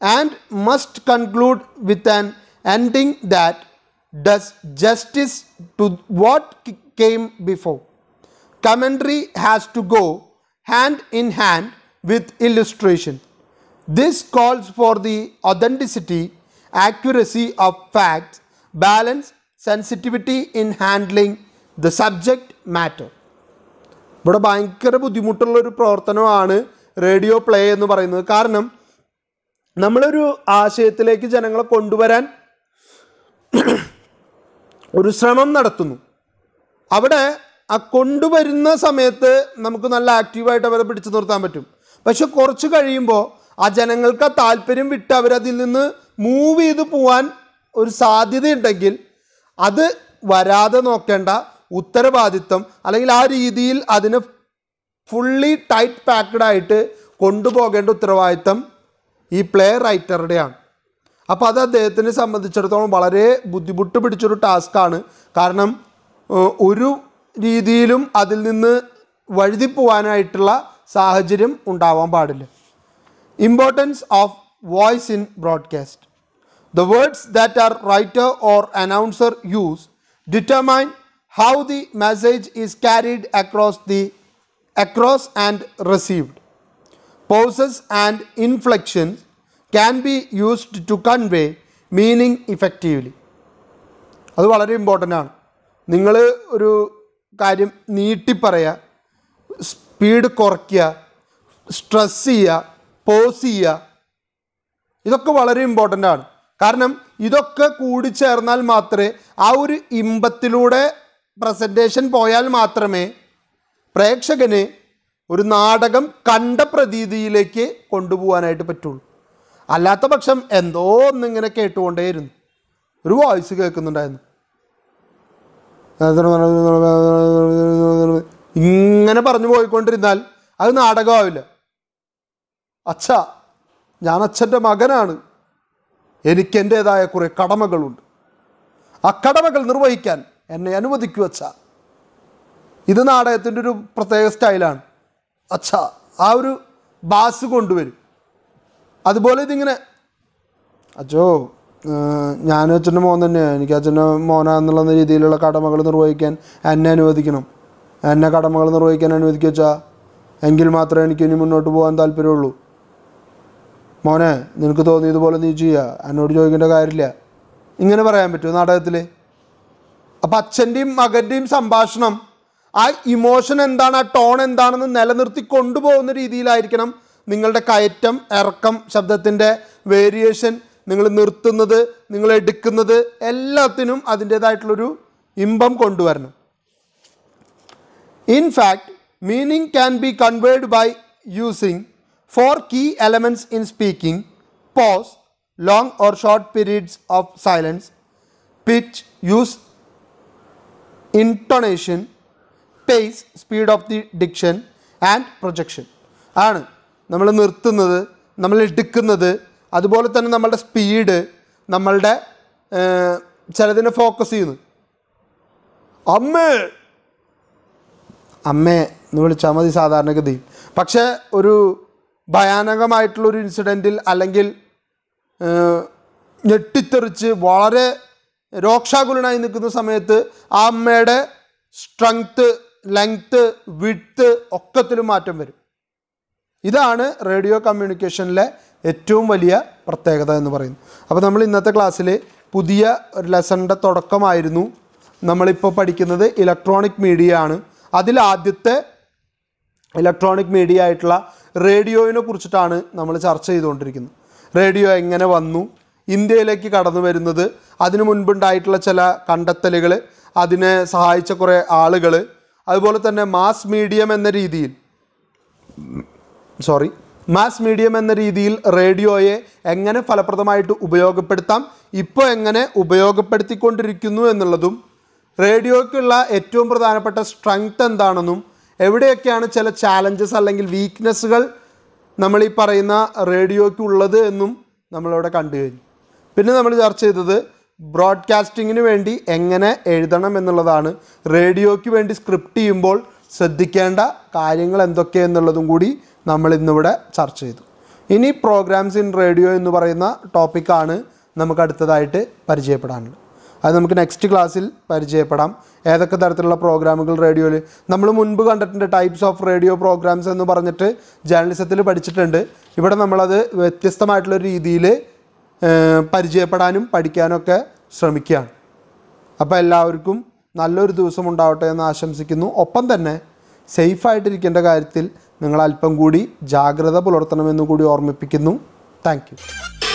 and must conclude with an ending that does justice to what came before. Commentary has to go hand in hand with illustration. This calls for the authenticity, accuracy of facts, balance, sensitivity in handling the subject matter. ഇവിടെ ഭയങ്കര ഒരു പ്രവർത്തനമാണ് radio play എന്ന് പറയുന്നത് കാരണം നമ്മളൊരു ആശയത്തിലേക്ക് ജനങ്ങളെ കൊണ്ടുവരാൻ ഒരു ശ്രമം നടത്തുന്നു അവിടെ ആ കൊണ്ടുവരുന്ന സമയത്ത് നമുക്ക് നല്ല ആക്റ്റീവായിട്ട് അവരെ പിടിച്ചു നിർത്താൻ പറ്റും പക്ഷെ കുറച്ച് കഴിയുമ്പോൾ ആ ജനങ്ങൾക്ക് ആ താല്പര്യം വിട്ട് അവരതിൽ നിന്ന് മൂവ് ചെയ്ത് പോവാൻ ഒരു സാധ്യതയുണ്ടെങ്കിൽ അത് വരാതെ നോക്കേണ്ട ഉത്തരവാദിത്വം അല്ലെങ്കിൽ ആ രീതിയിൽ അതിന് ഫുള്ളി ടൈറ്റ് പാക്ക്ഡായിട്ട് കൊണ്ടുപോകേണ്ട ഉത്തരവാദിത്തം ഈ പ്ലേ റൈറ്ററുടെയാണ് അപ്പോൾ അത് അദ്ദേഹത്തിനെ സംബന്ധിച്ചിടത്തോളം വളരെ ബുദ്ധിമുട്ട് പിടിച്ചൊരു ടാസ്ക്കാണ് കാരണം ഒരു രീതിയിലും അതിൽ നിന്ന് വഴുതിപ്പോവാനായിട്ടുള്ള സാഹചര്യം ഉണ്ടാവാൻ പാടില്ല importance of voice in broadcast the words that are writer or announcer use determine how the message is carried across the across and received. Pauses and inflection can be used to convey meaning effectively. adu അത് വളരെ important ആണ് നിങ്ങൾ ഒരു കാര്യം നീട്ടിപ്പറയുക speed കുറയ്ക്കുക stress ചെയ്യുക pause ചെയ്യുക ഇതൊക്കെ വളരെ ഇമ്പോർട്ടൻ്റ് ആണ് കാരണം ഇതൊക്കെ കൂടിച്ചേർന്നാൽ മാത്രമേ ആ ഒരു ഇമ്പത്തിലൂടെ പ്രസൻറ്റേഷൻ പോയാൽ മാത്രമേ പ്രേക്ഷകന് ഒരു നാടകം കണ്ട പ്രതീതിയിലേക്ക് കൊണ്ടുപോകാനായിട്ട് പറ്റുള്ളൂ അല്ലാത്ത പക്ഷം എന്തോ ഒന്നിങ്ങനെ കേട്ടുകൊണ്ടേയിരുന്നു ഒരു വോയിസ് കേൾക്കുന്നുണ്ടായിരുന്നു ഇങ്ങനെ പറഞ്ഞു പോയിക്കൊണ്ടിരുന്നാൽ അത് നാടകമാവില്ല അച്ഛ ഞാൻ അച്ഛൻ്റെ മകനാണ് എനിക്കെൻ്റേതായ കുറേ കടമകളുണ്ട് ആ കടമകൾ നിർവഹിക്കാൻ എന്നെ അനുവദിക്കൂ അച്ഛ ഇത് നാടകത്തിൻ്റെ ഒരു പ്രത്യേക സ്റ്റൈലാണ് അച്ഛാ ആ ഒരു ബാസ് കൊണ്ടുവരും അതുപോലെ ഇതിങ്ങനെ അച്ഛോ ഞാൻ അച്ഛൻ്റെ മോൻ തന്നെയാണ് എനിക്ക് അച്ഛൻ്റെ എന്നുള്ള രീതിയിലുള്ള കടമകൾ നിർവഹിക്കാൻ എന്നെ അനുവദിക്കണം എന്നെ കടമകൾ നിർവഹിക്കാൻ അനുവദിക്കുക വെച്ചാൽ എങ്കിൽ മാത്രമേ എനിക്ക് ഇനി മുന്നോട്ട് പോകാൻ താല്പര്യമുള്ളൂ മോനെ നിനക്ക് തോന്നിയതുപോലെ നീ ചെയ്യുക എന്നോട് ചോദിക്കേണ്ട കാര്യമില്ല ഇങ്ങനെ പറയാൻ പറ്റുമോ നാടകത്തിൽ അപ്പം അച്ഛൻ്റെയും മകൻ്റെയും സംഭാഷണം ആ ഇമോഷൻ എന്താണ് ആ ടോൺ എന്താണെന്ന് നിലനിർത്തി കൊണ്ടുപോകുന്ന രീതിയിലായിരിക്കണം നിങ്ങളുടെ കയറ്റം ഇറക്കം ശബ്ദത്തിൻ്റെ വേരിയേഷൻ നിങ്ങൾ നിർത്തുന്നത് നിങ്ങൾ എടുക്കുന്നത് എല്ലാത്തിനും അതിൻ്റേതായിട്ടുള്ളൊരു ഇമ്പം കൊണ്ടുവരണം in meaning can be conveyed by using four key elements in speaking pause long or short periods of silence pitch use intonation pace speed of the diction and projection ആണ് നമ്മൾ നിർത്തുന്നത് നമ്മൾ എടുക്കുന്നത് അതുപോലെ തന്നെ നമ്മളുടെ സ്പീഡ് നമ്മളുടെ ചിലതിനെ ഫോക്കസ് ചെയ്യുന്നു അമ്മേ അമ്മേ എന്ന് വിളിച്ചാൽ മതി സാധാരണഗതി പക്ഷേ ഒരു ഭയാനകമായിട്ടുള്ളൊരു ഇൻസിഡൻറ്റിൽ അല്ലെങ്കിൽ ഞെട്ടിത്തെറിച്ച് വളരെ രോക്ഷാകുലനായി നിൽക്കുന്ന സമയത്ത് ആ അമ്മയുടെ സ്ട്രെങ്ത്ത് ലെങ്ത്ത് വിഡ്ത്ത് ഒക്കത്തിലും മാറ്റം വരും ഇതാണ് റേഡിയോ കമ്മ്യൂണിക്കേഷനിലെ ഏറ്റവും വലിയ പ്രത്യേകത എന്ന് പറയുന്നത് അപ്പോൾ നമ്മൾ ഇന്നത്തെ ക്ലാസ്സിൽ പുതിയ ഒരു ലെസണിൻ്റെ തുടക്കമായിരുന്നു നമ്മളിപ്പോൾ പഠിക്കുന്നത് ഇലക്ട്രോണിക് മീഡിയ ആണ് അതിലാദ്യത്തെ ഇലക്ട്രോണിക് മീഡിയ ആയിട്ടുള്ള റേഡിയോയിനെ കുറിച്ചിട്ടാണ് നമ്മൾ ചർച്ച ചെയ്തുകൊണ്ടിരിക്കുന്നത് റേഡിയോ എങ്ങനെ വന്നു ഇന്ത്യയിലേക്ക് കടന്നു വരുന്നത് അതിനു മുൻപുണ്ടായിട്ടുള്ള ചില കണ്ടെത്തലുകൾ അതിനെ സഹായിച്ച കുറേ ആളുകൾ അതുപോലെ തന്നെ മാസ് മീഡിയം എന്ന രീതിയിൽ സോറി മാസ് മീഡിയം എന്ന രീതിയിൽ റേഡിയോയെ എങ്ങനെ ഫലപ്രദമായിട്ട് ഉപയോഗപ്പെടുത്താം ഇപ്പോൾ എങ്ങനെ ഉപയോഗപ്പെടുത്തിക്കൊണ്ടിരിക്കുന്നു എന്നുള്ളതും റേഡിയോയ്ക്കുള്ള ഏറ്റവും പ്രധാനപ്പെട്ട സ്ട്രെങ്ത് എന്താണെന്നും എവിടെയൊക്കെയാണ് ചില ചാലഞ്ചസ് അല്ലെങ്കിൽ വീക്ക്നെസ്സുകൾ നമ്മൾ ഈ പറയുന്ന റേഡിയോയ്ക്കുള്ളത് എന്നും നമ്മളിവിടെ കണ്ടു കഴിഞ്ഞു പിന്നെ നമ്മൾ ചർച്ച ചെയ്തത് ബ്രോഡ്കാസ്റ്റിങ്ങിന് വേണ്ടി എങ്ങനെ എഴുതണം എന്നുള്ളതാണ് റേഡിയോയ്ക്ക് വേണ്ടി സ്ക്രിപ്റ്റ് ചെയ്യുമ്പോൾ ശ്രദ്ധിക്കേണ്ട കാര്യങ്ങൾ എന്തൊക്കെയെന്നുള്ളതും കൂടി നമ്മൾ ഇന്നിവിടെ ചർച്ച ചെയ്തു ഇനി പ്രോഗ്രാംസ് ഇൻ റേഡിയോ എന്ന് പറയുന്ന ടോപ്പിക്കാണ് നമുക്ക് അടുത്തതായിട്ട് പരിചയപ്പെടാനുള്ളത് അത് നമുക്ക് നെക്സ്റ്റ് ക്ലാസ്സിൽ പരിചയപ്പെടാം ഏതൊക്കെ തരത്തിലുള്ള പ്രോഗ്രാമുകൾ റേഡിയോയിൽ നമ്മൾ മുൻപ് കണ്ടിട്ടുണ്ട് ടൈപ്സ് ഓഫ് റേഡിയോ പ്രോഗ്രാംസ് എന്ന് പറഞ്ഞിട്ട് ജേർണലിസത്തിൽ പഠിച്ചിട്ടുണ്ട് ഇവിടെ നമ്മളത് വ്യത്യസ്തമായിട്ടുള്ള രീതിയിൽ പരിചയപ്പെടാനും പഠിക്കാനൊക്കെ ശ്രമിക്കുകയാണ് അപ്പോൾ എല്ലാവർക്കും നല്ലൊരു ദിവസം ഉണ്ടാവട്ടെ എന്ന് ആശംസിക്കുന്നു ഒപ്പം തന്നെ സേഫായിട്ടിരിക്കേണ്ട കാര്യത്തിൽ നിങ്ങൾ അല്പം കൂടി ജാഗ്രത പുലർത്തണമെന്ന് കൂടി ഓർമ്മിപ്പിക്കുന്നു താങ്ക്